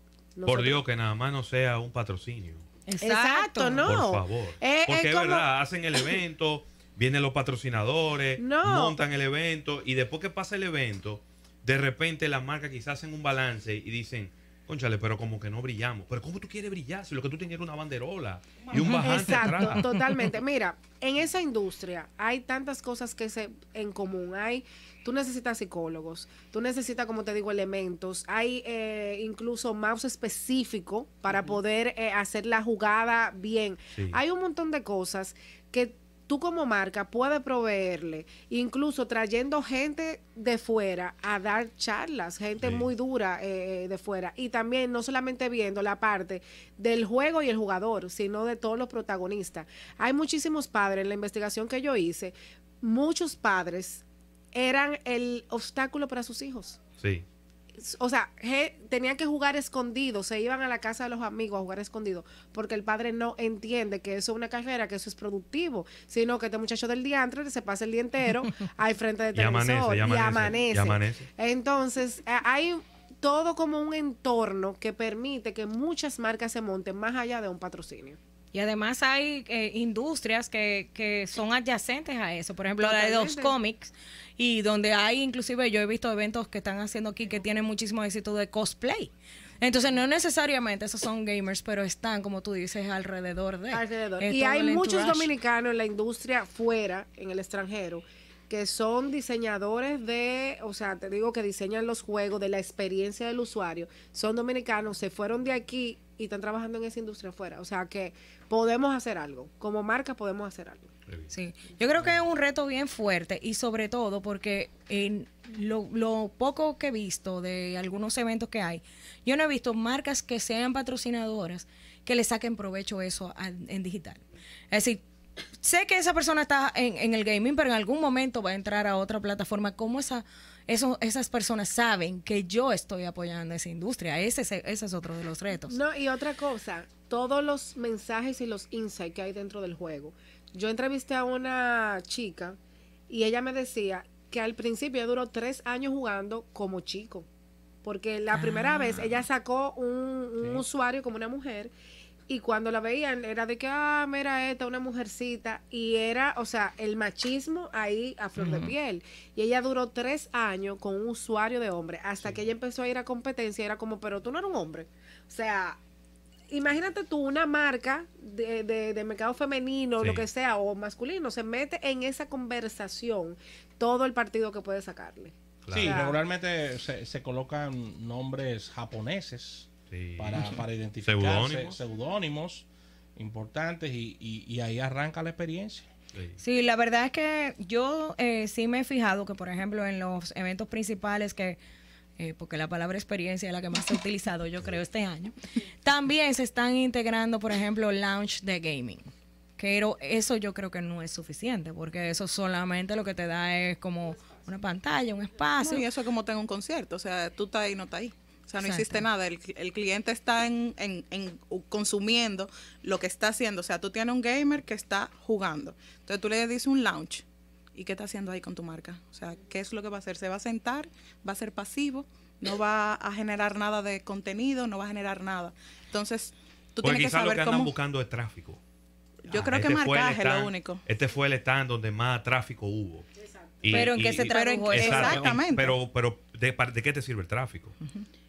Por Dios, que nada más no sea un patrocinio. Exacto, no. Por favor. Eh, porque es verdad, hacen el evento, vienen los patrocinadores, montan el evento y después que pasa el evento de repente las marcas quizás hacen un balance y dicen, Conchale, pero como que no brillamos. Pero ¿cómo tú quieres brillar si lo que tú tienes es una banderola y un bajante Exacto, totalmente. Mira, en esa industria hay tantas cosas que se en común. Hay, tú necesitas psicólogos, tú necesitas, como te digo, elementos. Hay eh, incluso mouse específico para poder eh, hacer la jugada bien. Hay un montón de cosas que tú como marca puedes proveerle, incluso trayendo gente de fuera a dar charlas, gente muy dura eh, eh, de fuera. Y también no solamente viendo la parte del juego y el jugador, sino de todos los protagonistas. Hay muchísimos padres en la investigación que yo hice, muchos padres eran el obstáculo para sus hijos. Sí o sea, tenían que jugar escondido, se iban a la casa de los amigos a jugar escondido, porque el padre no entiende que eso es una carrera, que eso es productivo, sino que este muchacho del día antes se pasa el día entero ahí frente de televisor y amanece, Entonces, hay todo como un entorno que permite que muchas marcas se monten más allá de un patrocinio. Y además hay eh, industrias que, que son adyacentes a eso. Por ejemplo, la de los cómics y donde hay inclusive yo he visto eventos que están haciendo aquí que tienen muchísimo éxito de cosplay. Entonces, no necesariamente esos son gamers, pero están, como tú dices, alrededor de. Alrededor. Eh, y hay muchos dominicanos en la industria fuera, en el extranjero, que son diseñadores de, o sea, te digo que diseñan los juegos, de la experiencia del usuario. Son dominicanos, se fueron de aquí y están trabajando en esa industria fuera. O sea que podemos hacer algo. Como marca podemos hacer algo. Sí, yo creo que es un reto bien fuerte y sobre todo porque en lo, poco que he visto de algunos eventos que hay, yo no he visto marcas que sean patrocinadoras que le saquen provecho eso en digital. Es decir, sé que esa persona está en, el gaming, pero en algún momento va a entrar a otra plataforma. ¿Cómo esa, esas personas saben que yo estoy apoyando esa industria? Ese, ese es otro de los retos. No, y otra cosa, todos los mensajes y los insights que hay dentro del juego yo entrevisté a una chica y ella me decía que al principio duró tres años jugando como chico, porque la primera ah. vez ella sacó un, usuario como una mujer y cuando la veían era de que, ah, mira esta, una mujercita. Y era, o sea, el machismo ahí a flor de piel. Y ella duró tres años con un usuario de hombre, hasta que ella empezó a ir a competencia era como, pero tú no eres un hombre. O sea, imagínate tú una marca de, de, mercado femenino, lo que sea, o masculino, se mete en esa conversación todo el partido que puede sacarle. Sí, regularmente se, se, colocan nombres japoneses para, para identificarse, seudónimos importantes y, ahí arranca la experiencia. Sí. la verdad es que yo eh, sí me he fijado que, por ejemplo, en los eventos principales que eh, porque la palabra experiencia es la que más se ha utilizado, yo creo, este año. También se están integrando, por ejemplo, launch de gaming. Pero eso yo creo que no es suficiente, porque eso solamente lo que te da es como una pantalla, un espacio. No, y eso es como tener un concierto, o sea, tú estás ahí, no estás ahí. O sea, no hiciste nada. El, cliente está en, en, consumiendo lo que está haciendo. O sea, tú tienes un gamer que está jugando. Entonces tú le dices un launch. ¿Y qué está haciendo ahí con tu marca? O sea, ¿qué es lo que va a hacer? ¿Se va a sentar? ¿Va a ser pasivo? ¿No va a generar nada de contenido? ¿No va a generar nada? Entonces, tú tienes que saber lo que andan buscando es tráfico. Yo ah, creo que este marcaje es lo único. Este fue el stand donde más tráfico hubo. pero en qué se tradujo exactamente. Pero, pero de, qué te sirve el tráfico?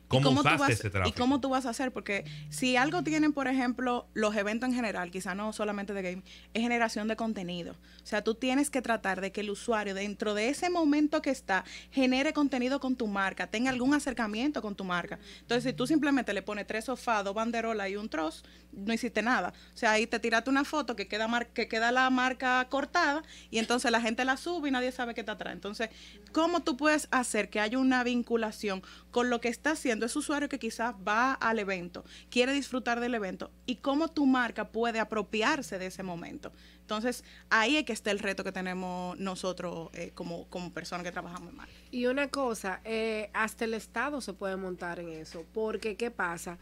¿Cómo, vas, ¿Y cómo tú vas a hacer? Porque si algo tienen, por ejemplo, los eventos en general, quizá no solamente de game, es generación de contenido. O sea, tú tienes que tratar de que el usuario, dentro de ese momento que está, genere contenido con tu marca, tenga algún acercamiento con tu marca. Entonces, si tú simplemente le pones tres sofás, dos banderolas y un troz, no hiciste nada. O sea, ahí te tiraste una foto que queda, que queda la marca cortada y entonces la gente la sube y nadie sabe qué te atrás. Entonces, ¿cómo tú puedes hacer que haya una vinculación con lo que está haciendo ese usuario que quizás va al evento, quiere disfrutar del evento y cómo tu marca puede apropiarse de ese momento? Entonces, ahí es que está el reto que tenemos nosotros eh, como, como personas que trabajamos en marca. Y una cosa, eh, hasta el Estado se puede montar en eso, porque ¿qué pasa?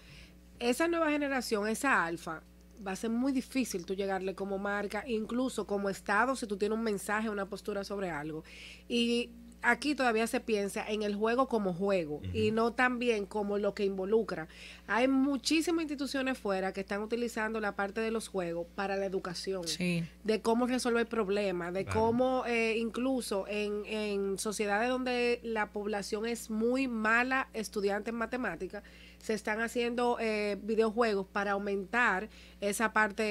esa nueva generación, esa alfa, va a ser muy difícil tú llegarle como marca, incluso como Estado, si tú tienes un mensaje, una postura sobre algo. Y aquí todavía se piensa en el juego como juego y no también como lo que involucra. Hay muchísimas instituciones fuera que están utilizando la parte de los juegos para la educación, de cómo resolver problemas, de cómo eh, incluso en, en sociedades donde la población es muy mala estudiante en matemáticas, se están haciendo eh, videojuegos para aumentar esa parte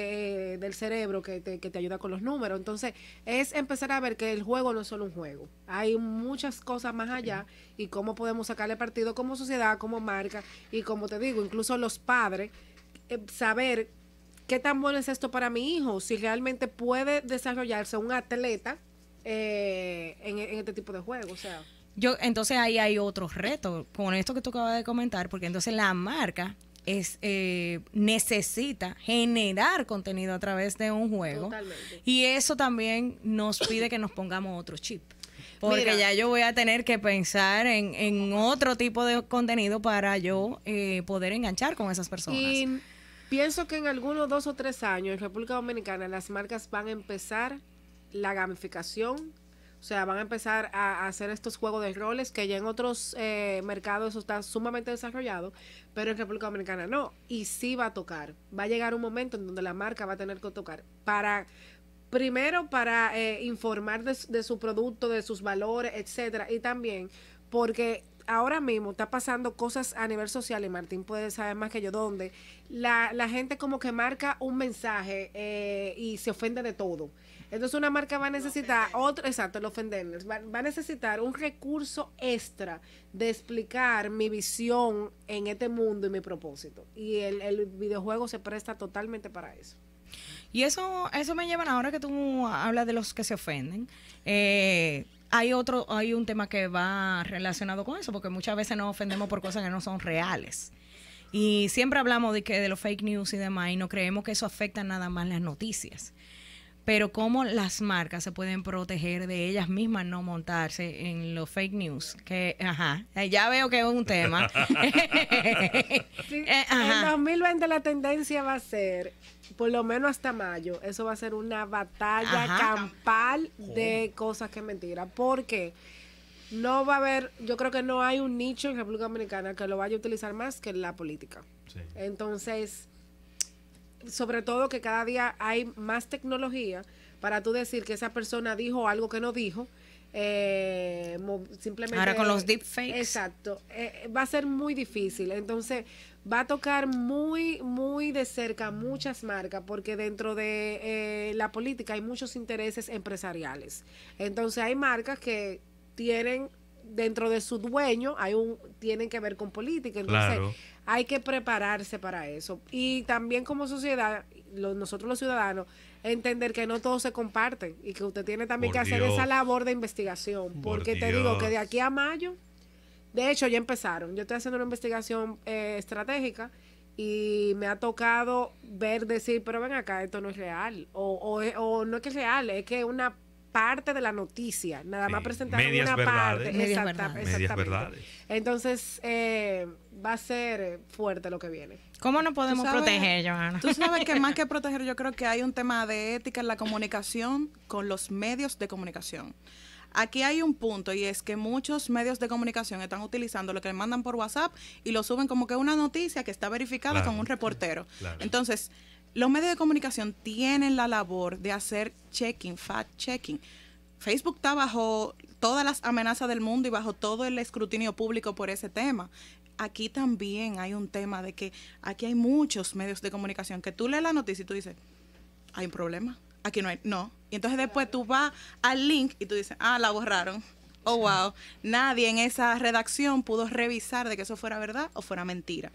eh, del cerebro que te, que te ayuda con los números. Entonces, es empezar a ver que el juego no es solo un juego. Hay muchas cosas más allá y cómo podemos sacarle partido como sociedad, como marca y como te digo, incluso los padres, eh, saber qué tan bueno es esto para mi hijo, si realmente puede desarrollarse un atleta en, este tipo de juegos. O sea. Yo, entonces ahí hay otro reto con esto que tú acabas de comentar, porque entonces la marca es, eh, necesita generar contenido a través de un juego. Y eso también nos pide que nos pongamos otro chip. Porque ya yo voy a tener que pensar en, en otro tipo de contenido para yo eh, poder enganchar con esas personas. Y pienso que en algunos dos o tres años en República Dominicana las marcas van a empezar la gamificación o sea, van a empezar a, hacer estos juegos de roles que ya en otros eh, mercados eso está sumamente desarrollado, pero en República Dominicana no. Y sí va a tocar. Va a llegar un momento en donde la marca va a tener que tocar para primero para eh, informar de, su producto, de sus valores, etcétera, y también porque ahora mismo está pasando cosas a nivel social y Martín puede saber más que yo dónde la, la gente como que marca un mensaje eh, y se ofende de todo. Entonces una marca va a necesitar otro, exacto, los ofenderles va, a necesitar un recurso extra de explicar mi visión en este mundo y mi propósito. Y el, videojuego se presta totalmente para eso. Y eso, eso me lleva ahora que tú hablas de los que se ofenden. Eh, hay otro, hay un tema que va relacionado con eso, porque muchas veces nos ofendemos por cosas que no son reales. Y siempre hablamos de que de los fake news y demás, y no creemos que eso afecta nada más las noticias pero cómo las marcas se pueden proteger de ellas mismas no montarse en los fake news. Que, ajá, eh, ya veo que es un tema. Eh, en 2020 la tendencia va a ser por lo menos hasta mayo, eso va a ser una batalla campal de oh. cosas que mentira. Porque no va a haber, yo creo que no hay un nicho en República Dominicana que lo vaya a utilizar más que la política. Entonces, sobre todo que cada día hay más tecnología para tú decir que esa persona dijo algo que no dijo. Eh, simplemente ahora con los deepfakes exacto eh, va a ser muy difícil entonces va a tocar muy muy de cerca muchas marcas porque dentro de eh, la política hay muchos intereses empresariales entonces hay marcas que tienen dentro de su dueño hay un tienen que ver con política entonces claro hay que prepararse para eso. Y también como sociedad, nosotros los ciudadanos, entender que no todos se comparten y que usted tiene también que hacer esa labor de investigación. Porque te digo que de aquí a mayo, de hecho ya empezaron, yo estoy haciendo una investigación eh, estratégica y me ha tocado ver decir, pero ven acá, esto no es real. O, o, o no es que es real, es que una parte de la noticia, nada más presentar una parte. Exactamente. Entonces, eh, va a ser fuerte lo que viene. ¿Cómo nos podemos proteger, Johanna? Tú sabes que más que proteger, yo creo que hay un tema de ética en la comunicación con los medios de comunicación. Aquí hay un punto y es que muchos medios de comunicación están utilizando lo que le mandan por WhatsApp y lo suben como que una noticia que está verificada con un reportero. Entonces, los medios de comunicación tienen la labor de hacer checking, fact-checking. Facebook está bajo todas las amenazas del mundo y bajo todo el escrutinio público por ese tema. Aquí también hay un tema de que aquí hay muchos medios de comunicación que tú lees la noticia y tú dices, hay un problema, aquí no hay, no. Y entonces después tú vas al link y tú dices, ah, la borraron. Oh, wow. Nadie en esa redacción pudo revisar de que eso fuera verdad o fuera mentira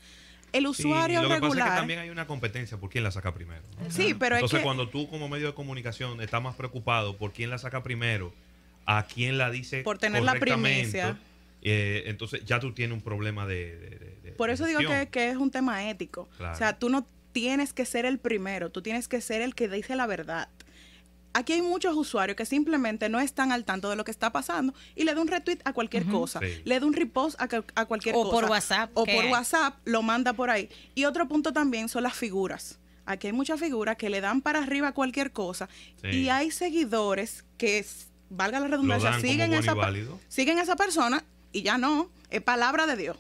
el usuario regular. Que también hay una competencia por quién la saca primero. Sí, pero Entonces, cuando tú como medio de comunicación estás más preocupado por quién la saca primero, a quién la dice. Por tener la primicia. Eh, entonces ya tú tienes un problema de... por eso digo que, es un tema ético. O sea, tú no tienes que ser el primero, tú tienes que ser el que dice la verdad aquí hay muchos usuarios que simplemente no están al tanto de lo que está pasando y le da un retweet a cualquier cosa, le da un repost a, cualquier cosa. O por WhatsApp. O por WhatsApp lo manda por ahí. Y otro punto también son las figuras. Aquí hay muchas figuras que le dan para arriba a cualquier cosa y hay seguidores que, valga la redundancia, siguen esa, siguen esa persona y ya no, es palabra de Dios.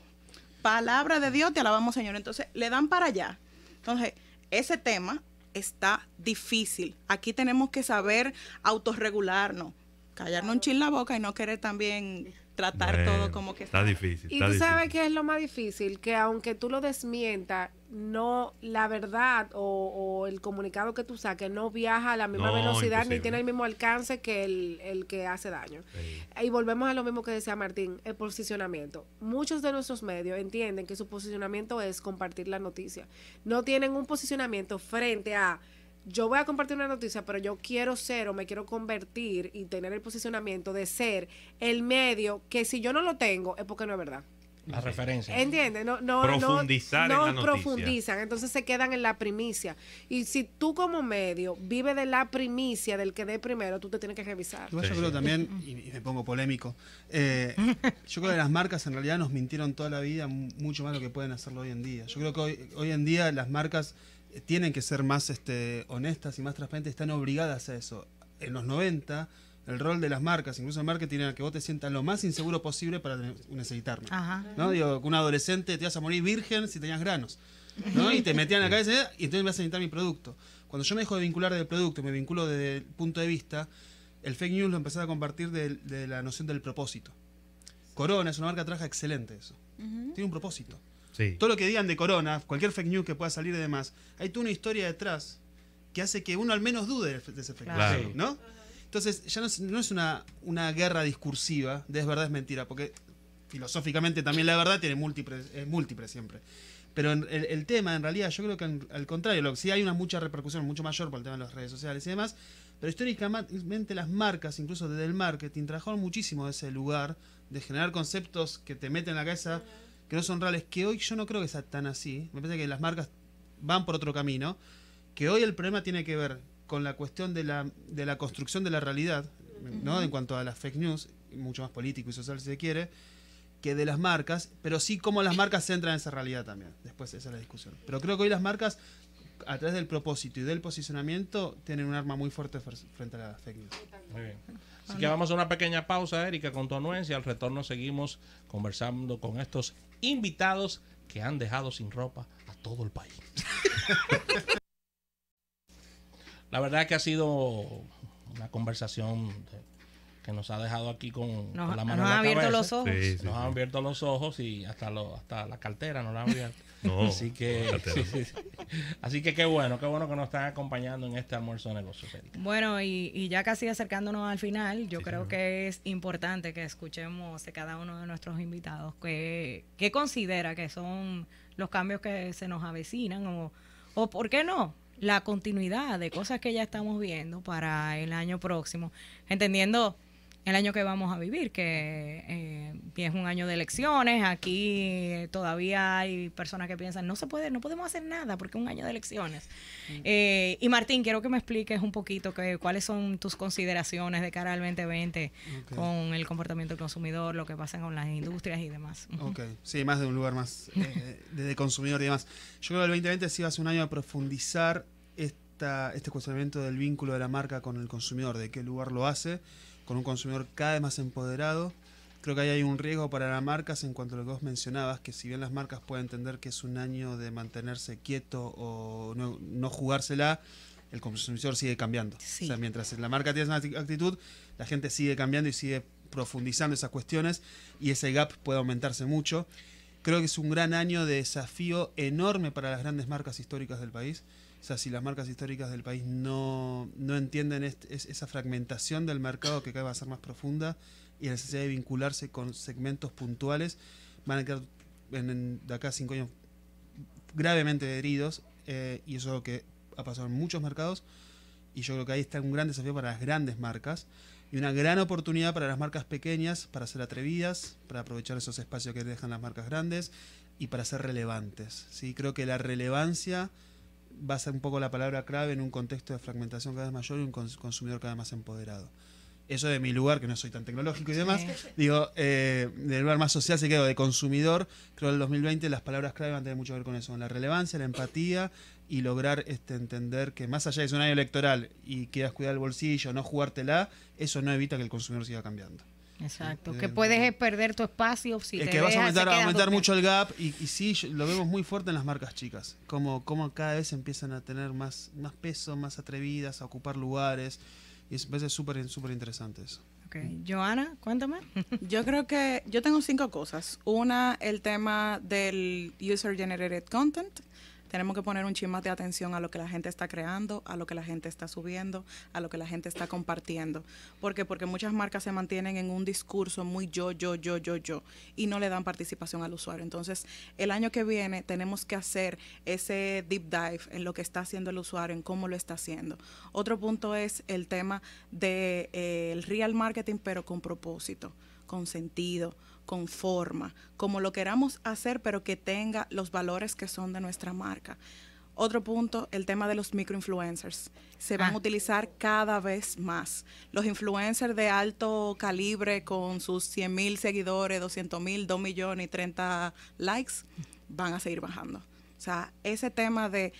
Palabra de Dios, te alabamos Señor. Entonces le dan para allá. Entonces, ese tema está difícil. Aquí tenemos que saber autorregularnos, callarnos un chin la boca y no querer también tratar todo como que está. difícil. y tú sabes qué es lo más difícil, que aunque tú lo desmientas, no, la verdad o, el comunicado que tú saques no viaja a la misma velocidad ni tiene el mismo alcance que el, que hace daño. Y volvemos a lo mismo que decía Martín, el posicionamiento. Muchos de nuestros medios entienden que su posicionamiento es compartir la noticia. No tienen un posicionamiento frente a yo voy a compartir una noticia, pero yo quiero ser o me quiero convertir y tener el posicionamiento de ser el medio que si yo no lo tengo es porque no es verdad. La referencia. ¿Entiendes? No, no, Profundizar en la noticia. profundizan, entonces se quedan en la primicia. Y si tú como medio vive de la primicia del que dé primero, tú te tienes que revisar. Yo, creo también, y, me pongo polémico, eh, yo creo que las marcas en realidad nos mintieron toda la vida mucho más lo que pueden hacerlo hoy en día. Yo creo que hoy, hoy en día las marcas tienen que ser más este, honestas y más transparentes, están obligadas a eso. En los 90, el rol de las marcas, incluso el marketing, era que vos te sientas lo más inseguro posible para necesitarme. ¿no? Digo, que un adolescente te vas a morir virgen si tenías granos. ¿no? Y te metían en la cabeza y entonces me vas a necesitar mi producto. Cuando yo me dejo de vincular del producto, me vinculo desde el punto de vista, el fake news lo empezás a compartir de, la noción del propósito. Corona es una marca traja excelente eso. Tiene un propósito. Todo lo que digan de Corona, cualquier fake news que pueda salir de demás, hay toda una historia detrás que hace que uno al menos dude de ese fake news, ¿no? Entonces ya no es, una, una, guerra discursiva de es verdad, es mentira, porque filosóficamente también la verdad tiene múltiples, es múltiple siempre. Pero en, el, tema, en realidad, yo creo que al contrario, lo, sí hay una mucha repercusión, mucho mayor por el tema de las redes sociales y demás, pero históricamente las marcas, incluso desde el marketing, trabajaron muchísimo de ese lugar de generar conceptos que te meten en la cabeza que no son reales, que hoy yo no creo que sea tan así, me parece que las marcas van por otro camino, que hoy el problema tiene que ver con la cuestión de la, de la construcción de la realidad, ¿no? En cuanto a las fake news, mucho más político y social si se quiere, que de las marcas, pero sí cómo las marcas entran en esa realidad también. Después esa es la discusión. Pero creo que hoy las marcas, a través del propósito y del posicionamiento, tienen un arma muy fuerte frente a las fake news. Muy bien. Así que vamos a una pequeña pausa, Erika, con tu anuencia. Al retorno seguimos conversando con estos invitados que han dejado sin ropa a todo el país. La verdad que ha sido una conversación que nos ha dejado aquí con, la mano nos en han abierto los ojos. nos han abierto los ojos y hasta lo, hasta la cartera nos la han abierto. así que así que qué bueno, qué bueno que nos están acompañando en este almuerzo de negocios. Bueno, y, ya casi acercándonos al final, yo creo que es importante que escuchemos de cada uno de nuestros invitados qué que considera que son los cambios que se nos avecinan o, o por qué no, la continuidad de cosas que ya estamos viendo para el año próximo, entendiendo el año que vamos a vivir, que eh, es un año de elecciones. Aquí eh, todavía hay personas que piensan, no se puede, no podemos hacer nada porque es un año de elecciones. Mm. Eh, y Martín, quiero que me expliques un poquito que, cuáles son tus consideraciones de cara al 2020 con el comportamiento del consumidor, lo que pasa con las industrias y demás. Ok, sí, más de un lugar más eh, eh de consumidor y demás. Yo creo que el 2020 sí va a ser un año de profundizar esta, este cuestionamiento del vínculo de la marca con el consumidor, de qué lugar lo hace con un consumidor cada vez más empoderado. Creo que ahí hay un riesgo para las marcas en cuanto a lo que vos mencionabas, que si bien las marcas pueden entender que es un año de mantenerse quieto o no, jugársela, el consumidor sigue cambiando. O sea, mientras la marca tiene esa actitud, la gente sigue cambiando y sigue profundizando esas cuestiones y ese gap puede aumentarse mucho. Creo que es un gran año de desafío enorme para las grandes marcas históricas del país o sea, si las marcas históricas del país no, no entienden esa fragmentación del mercado que cada va a ser más profunda y la necesidad de vincularse con segmentos puntuales, van a quedar de acá a cinco años gravemente heridos eh, y eso es lo que ha pasado en muchos mercados y yo creo que ahí está un gran desafío para las grandes marcas y una gran oportunidad para las marcas pequeñas para ser atrevidas, para aprovechar esos espacios que dejan las marcas grandes y para ser relevantes. ¿sí? Creo que la relevancia va a ser un poco la palabra clave en un contexto de fragmentación cada vez mayor y un consumidor cada vez más empoderado. Eso de mi lugar, que no soy tan tecnológico y demás, digo, eh, del lugar más social, se quedó de consumidor. Creo que en el 2020 las palabras clave van a tener mucho que ver con eso, con la relevancia, la empatía y lograr este, entender que más allá de un año electoral y quieras cuidar el bolsillo, no jugártela, eso no evita que el consumidor siga cambiando. Exacto, que puedes perder tu espacio si te que vas a aumentar, mucho el gap y, y, sí, lo vemos muy fuerte en las marcas chicas, como, como cada vez empiezan a tener más, más peso, más atrevidas, a ocupar lugares y es veces súper súper interesante eso. Okay. Joana, cuéntame. yo creo que yo tengo cinco cosas. Una, el tema del user generated content, tenemos que poner un chisme de atención a lo que la gente está creando, a lo que la gente está subiendo, a lo que la gente está compartiendo. ¿Por qué? Porque muchas marcas se mantienen en un discurso muy yo, yo, yo, yo, yo y no le dan participación al usuario. Entonces, el año que viene tenemos que hacer ese deep dive en lo que está haciendo el usuario, en cómo lo está haciendo. Otro punto es el tema del de, eh, real marketing, pero con propósito, con sentido con forma, como lo queramos hacer, pero que tenga los valores que son de nuestra marca. Otro punto, el tema de los microinfluencers. Se van a ah. utilizar cada vez más. Los influencers de alto calibre con sus 100 mil seguidores, 200 mil, 2 millones y 30 likes van a seguir bajando. O sea, ese tema de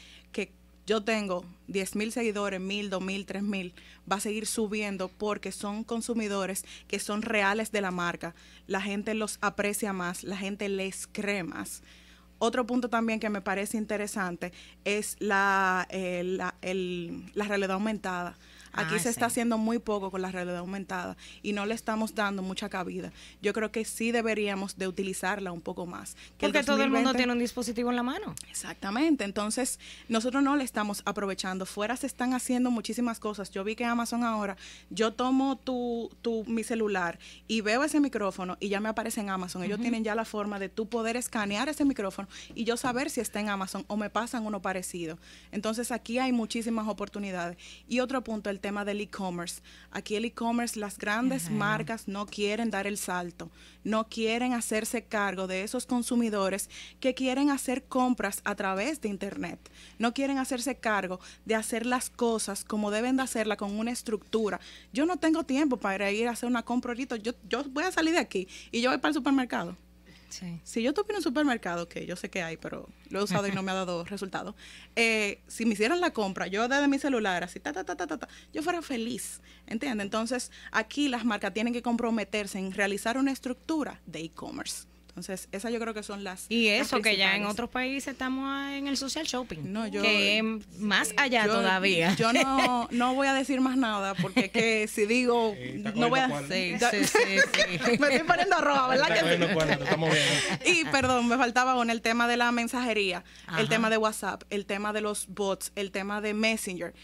yo tengo 10.000 mil seguidores, mil, dos mil, tres mil, va a seguir subiendo porque son consumidores que son reales de la marca. La gente los aprecia más, la gente les cree más. Otro punto también que me parece interesante es la eh, realidad aumentada Aquí ah, se está haciendo muy poco con la realidad aumentada y no le estamos dando mucha cabida. Yo creo que sí deberíamos de utilizarla un poco más. Porque todo el mundo tiene un dispositivo en la mano. Exactamente. Entonces, nosotros no le estamos aprovechando. Fuera se están haciendo muchísimas cosas. Yo vi que Amazon ahora, yo tomo tu, tu mi celular y veo ese micrófono y ya me aparece en Amazon. Ellos tienen ya la forma de tú poder escanear ese micrófono y yo saber si está en Amazon o me pasan uno parecido. Entonces, aquí hay muchísimas oportunidades. Y otro punto, el tema del e-commerce. Aquí el e-commerce, las grandes marcas no quieren dar el salto, no quieren hacerse cargo de esos consumidores que quieren hacer compras a través de Internet, no quieren hacerse cargo de hacer las cosas como deben de hacerla con una estructura. Yo no tengo tiempo para ir a hacer una compra ahorita, yo, yo voy a salir de aquí y yo voy para el supermercado. Si yo topo en un supermercado, que yo sé que hay, pero lo he usado y no me ha dado resultado, eh, si me hicieran la compra, yo desde mi celular, así, ta, ta, yo fuera feliz, ¿entiendes? Entonces, aquí las marcas tienen que comprometerse en realizar una estructura de e-commerce entonces, esas yo creo que son las. Y eso, que ya en otros países estamos en el social shopping. No, yo. Que más eh, allá todavía. Yo no, voy a decir más nada, porque es que si digo. Eh, no voy a. Sí, sí, sí, me estoy poniendo roja, ¿verdad? y perdón, me faltaba con el tema de la mensajería, el tema de WhatsApp, el tema de los bots, el tema de Messenger.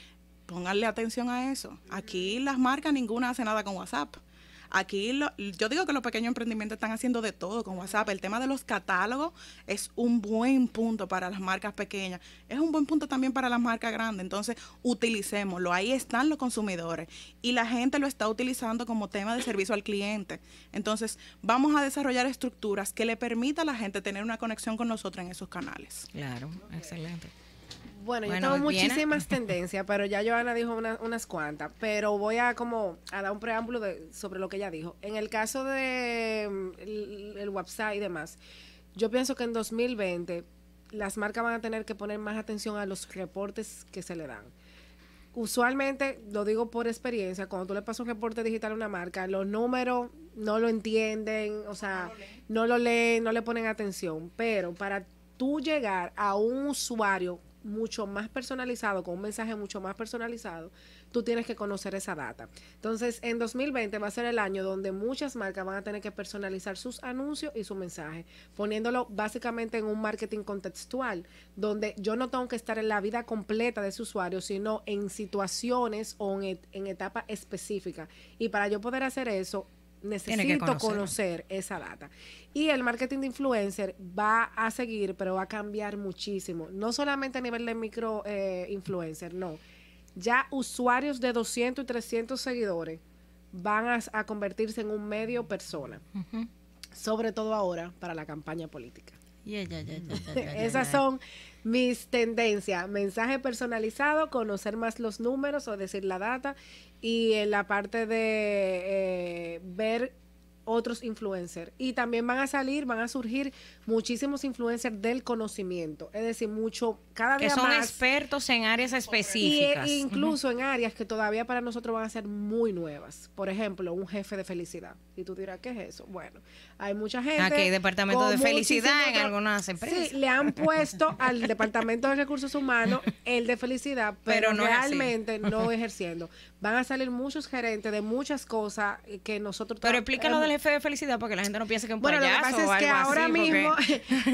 Pónganle atención a eso. Aquí las marcas ninguna hace nada con WhatsApp. Aquí yo digo que los pequeños emprendimientos están haciendo de todo con WhatsApp. El tema de los catálogos es un buen punto para las marcas pequeñas. Es un buen punto también para las marcas grandes. Entonces, utilicémoslo. Ahí están los consumidores y la gente lo está utilizando como tema de servicio al cliente. Entonces, vamos a desarrollar estructuras que le permita a la gente tener una conexión con nosotros en esos canales. Claro, excelente. Bueno, yo tengo muchísimas tendencias, pero ya Joana dijo unas cuantas, pero voy a como a dar un preámbulo de, sobre lo que ella dijo. En el caso de mm, el, WhatsApp y demás, yo pienso que en 2020 las marcas van a tener que poner más atención a los reportes que se le dan. Usualmente, lo digo por experiencia, cuando tú le pasas un reporte digital a una marca, los números no lo entienden, o sea, no lo leen, no le ponen atención. Pero para tú llegar a un usuario mucho más personalizado, con un mensaje mucho más personalizado, tú tienes que conocer esa data. Entonces, en 2020 va a ser el año donde muchas marcas van a tener que personalizar sus anuncios y su mensaje, poniéndolo básicamente en un marketing contextual, donde yo no tengo que estar en la vida completa de ese usuario, sino en situaciones o en, en etapas específicas. Y para yo poder hacer eso, necesito conocer. esa data. Y el marketing de influencer va a seguir, pero va a cambiar muchísimo. No solamente a nivel de micro eh, influencer, no. Ya usuarios de 200 y 300 seguidores van a, convertirse en un medio persona. Sobre todo ahora para la campaña política. Esas son mis tendencias. Mensaje personalizado, conocer más los números o decir la data. Y en la parte de eh, ver otros influencers. Y también van a salir, van a surgir muchísimos influencers del conocimiento. Es decir, mucho, cada día que son expertos en áreas eh, específicas. Y, incluso en áreas que todavía para nosotros van a ser muy nuevas. Por ejemplo, un jefe de felicidad. Y tú dirás, ¿qué es eso? Bueno, hay mucha gente. Aquí hay departamento de felicidad en algunas empresas. Sí, le han puesto al departamento de recursos humanos el de felicidad, pero, realmente no ejerciendo. Van a salir muchos gerentes de muchas cosas que nosotros. Pero explícanos eh, del jefe de felicidad porque la gente no piensa que un bueno, Bueno, lo que pasa es que ahora mismo,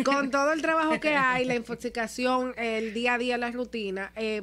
con todo el trabajo que hay, la intoxicación, el día a día, la rutina, eh,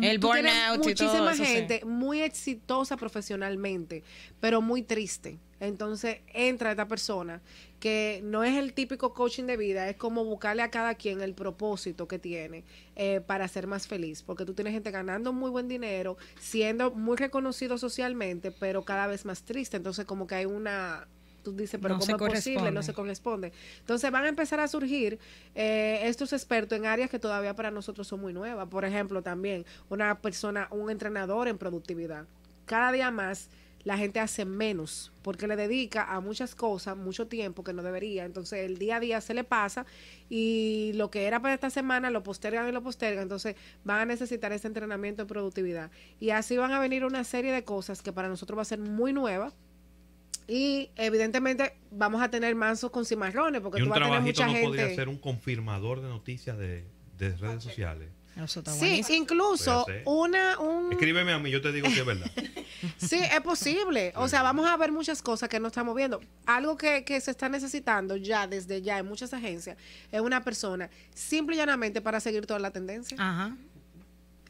el burnout y todo eso, gente muy exitosa profesionalmente, pero muy triste. Entonces entra esta persona que no es el típico coaching de vida, es como buscarle a cada quien el propósito que tiene eh, para ser más feliz, porque tú tienes gente ganando muy buen dinero, siendo muy reconocido socialmente, pero cada vez más triste, entonces como que hay una, tú dices, pero no ¿cómo es posible? No se corresponde. Entonces van a empezar a surgir eh, estos expertos en áreas que todavía para nosotros son muy nuevas, por ejemplo también una persona, un entrenador en productividad, cada día más la gente hace menos porque le dedica a muchas cosas mucho tiempo que no debería. Entonces el día a día se le pasa y lo que era para esta semana lo postergan y lo postergan. Entonces van a necesitar ese entrenamiento de productividad. Y así van a venir una serie de cosas que para nosotros va a ser muy nueva. Y evidentemente vamos a tener mansos con cimarrones porque tú vas a tener mucha no podría ser un confirmador de noticias de redes sociales. Sí, incluso una... Un... Escríbeme a mí, yo te digo que es verdad. sí, es posible. O sea, vamos a ver muchas cosas que no estamos viendo. Algo que, se está necesitando ya, desde ya, en muchas agencias, es una persona, simple y llanamente, para seguir toda la tendencia. Ajá.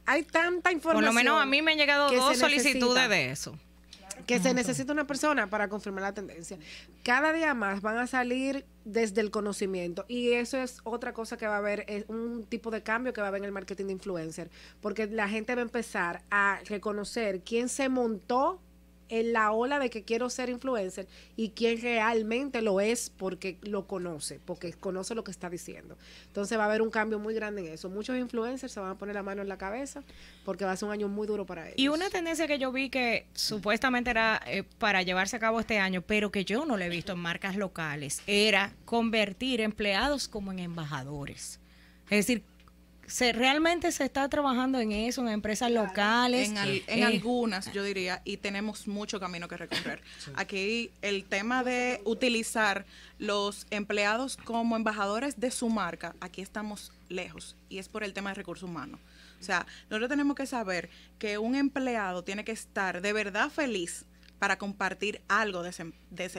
Hay tanta información. Por lo menos a mí me han llegado dos solicitudes de eso que se necesita una persona para confirmar la tendencia. Cada día más van a salir desde el conocimiento y eso es otra cosa que va a haber, es un tipo de cambio que va a haber en el marketing de influencer, porque la gente va a empezar a reconocer quién se montó en la ola de que quiero ser influencer y quien realmente lo es porque lo conoce, porque conoce lo que está diciendo. Entonces va a haber un cambio muy grande en eso. Muchos influencers se van a poner la mano en la cabeza porque va a ser un año muy duro para ellos. Y una tendencia que yo vi que supuestamente era eh, para llevarse a cabo este año, pero que yo no le he visto en marcas locales, era convertir empleados como en embajadores. Es decir, se, realmente se está trabajando en eso, en empresas locales. En, en eh, algunas, yo diría, y tenemos mucho camino que recorrer. Aquí el tema de utilizar los empleados como embajadores de su marca, aquí estamos lejos, y es por el tema de recursos humanos. O sea, nosotros tenemos que saber que un empleado tiene que estar de verdad feliz para compartir algo de, esa em,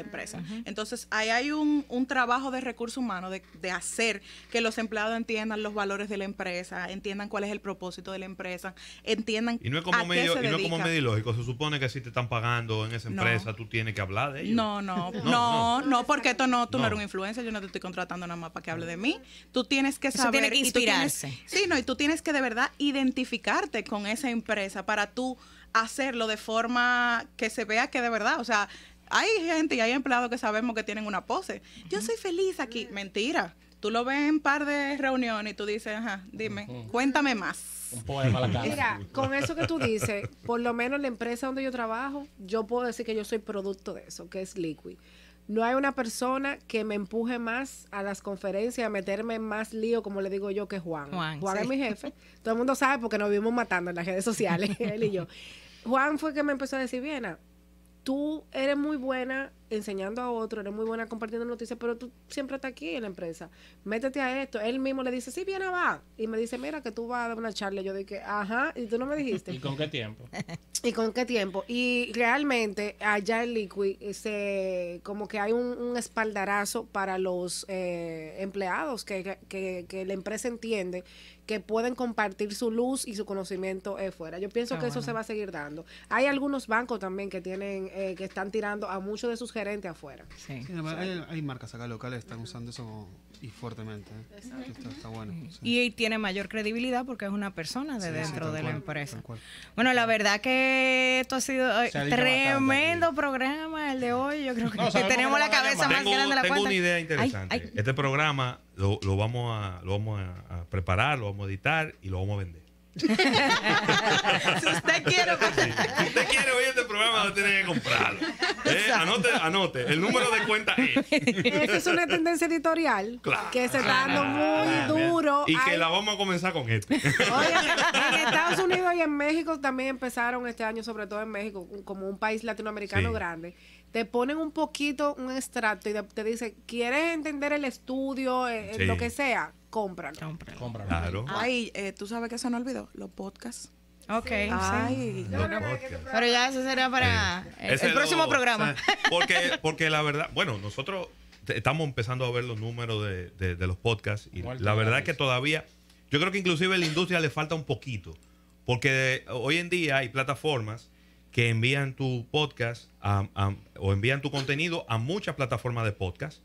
empresa. Entonces, ahí hay un, trabajo de recursos humanos de, hacer que los empleados entiendan los valores de la empresa, entiendan cuál es el propósito de la empresa, entiendan y no es como medio, Y no es como medio lógico. Se supone que si te están pagando en esa empresa, tú tienes que hablar de ello. No, no, no, no, porque esto no, tú no. eres un influencer, yo no te estoy contratando nada más para que hable de mí. Tú tienes que saber... Eso que inspirarse. sí, no, y tú tienes que de verdad identificarte con esa empresa para tú hacerlo de forma que se vea que de verdad, o sea, hay gente y hay empleados que sabemos que tienen una pose. Yo soy feliz aquí. Mentira. Tú lo ves en un par de reuniones y tú dices, ajá, dime, cuéntame más. Un poema a la Mira, con eso que tú dices, por lo menos la empresa donde yo trabajo, yo puedo decir que yo soy producto de eso, que es Liquid. No hay una persona que me empuje más a las conferencias, a meterme más lío, como le digo yo, que Juan. Juan, es mi jefe. Todo el mundo sabe porque nos vimos matando en las redes sociales, él y yo. Juan fue que me empezó a decir, Viena, tú eres muy buena enseñando a otro, eres muy buena compartiendo noticias, pero tú siempre estás aquí en la empresa. Métete a esto. Él mismo le dice, sí, viene, va. Y me dice, mira, que tú vas a dar una charla. Yo dije, ajá, y tú no me dijiste. ¿Y con qué tiempo? ¿Y con qué tiempo? Y realmente allá en Liquid se, como que hay un, espaldarazo para los eh, empleados que, la empresa entiende que pueden compartir su luz y su conocimiento eh, fuera. Yo pienso que eso se va a seguir dando. Hay algunos bancos también que tienen, eh, que están tirando a muchos de sus afuera. hay, marcas acá locales que están usando eso y fuertemente. ¿eh? Está, Y tiene mayor credibilidad porque es una persona de dentro de la empresa. Bueno, la verdad que esto ha sido eh, tremendo programa el de hoy. Yo creo que, tenemos la cabeza más grande de la cuenta. Tengo una idea interesante. Este programa lo, vamos a, lo vamos a preparar, lo vamos a editar y lo vamos a vender. si usted quiere, pues. si usted quiere oír este programa, lo tiene que comprar eh, Anote, anote. El número de cuenta es. Esa es una tendencia editorial que se está dando ah, muy ah, ah, duro. Y que la vamos a comenzar con esto. Oye, en Estados Unidos y en México también empezaron este año, sobre todo en México, como un país latinoamericano grande te ponen un poquito un extracto y te, dicen, ¿quieres entender el estudio, eh, lo que sea? cómpralo. Cómpralo. Claro. Ay, eh, tú sabes que se me olvidó, los podcasts. Ok. pero ya eso será para eh, el, próximo programa. Porque, porque la verdad, bueno, nosotros estamos empezando a ver los números de, los podcasts y la verdad es que todavía, yo creo que inclusive a la industria le falta un poquito, porque hoy en día hay plataformas que envían tu podcast o envían tu contenido a muchas plataformas de podcast,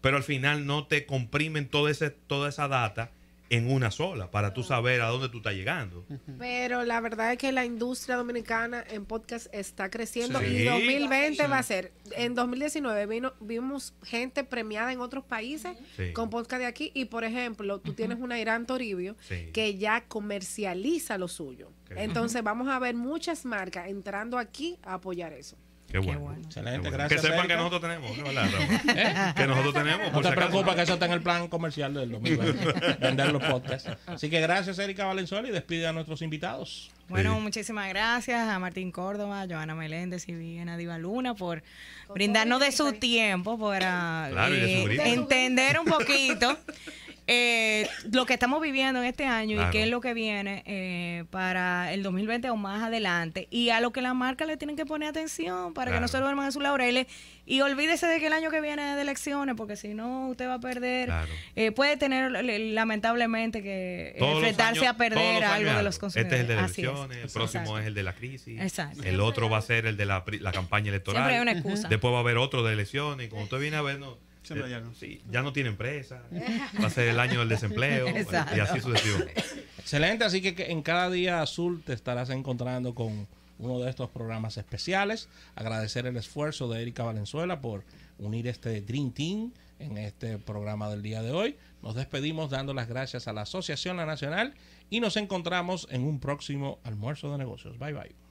pero al final no te comprimen toda, ese, toda esa data en una sola para tú saber a dónde tú estás llegando. Pero la verdad es que la industria dominicana en podcast está creciendo y 2020 va a ser. En 2019 vino, vimos gente premiada en otros países con podcast de aquí y por ejemplo, tú tienes una Irán Toribio que ya comercializa lo suyo. Entonces vamos a ver muchas marcas entrando aquí a apoyar eso. Qué bueno. Excelente, gracias. Que sepan que nosotros tenemos, Que nosotros tenemos. No ¿Eh? te preocupes, que eso está en el plan comercial del domingo. ¿eh? vender los podcasts. Así que gracias, Erika Valenzuela, y despide a nuestros invitados. Bueno, muchísimas gracias a Martín Córdoba, Joana Meléndez y a Diva Luna por brindarnos de su tiempo para eh, entender un poquito eh, lo que estamos viviendo en este año y qué es lo que viene eh, para el 2020 o más adelante y a lo que la marca le tienen que poner atención para que no se duerman en sus laureles y olvídese de que el año que viene es de elecciones porque si no usted va a perder eh, puede tener lamentablemente que enfrentarse a perder algo de los consumidores este es el de elecciones el próximo es el de la crisis el otro va a ser el de la, campaña electoral después va a haber otro de elecciones y cuando usted viene a vernos eh, ya no. tiene empresa, va a ser el año del desempleo y así sucesivamente. Excelente, así que en cada día azul te estarás encontrando con uno de estos programas especiales. Agradecer el esfuerzo de Erika Valenzuela por unir este Dream Team en este programa del día de hoy. Nos despedimos dando las gracias a la Asociación La Nacional y nos encontramos en un próximo almuerzo de negocios. Bye bye.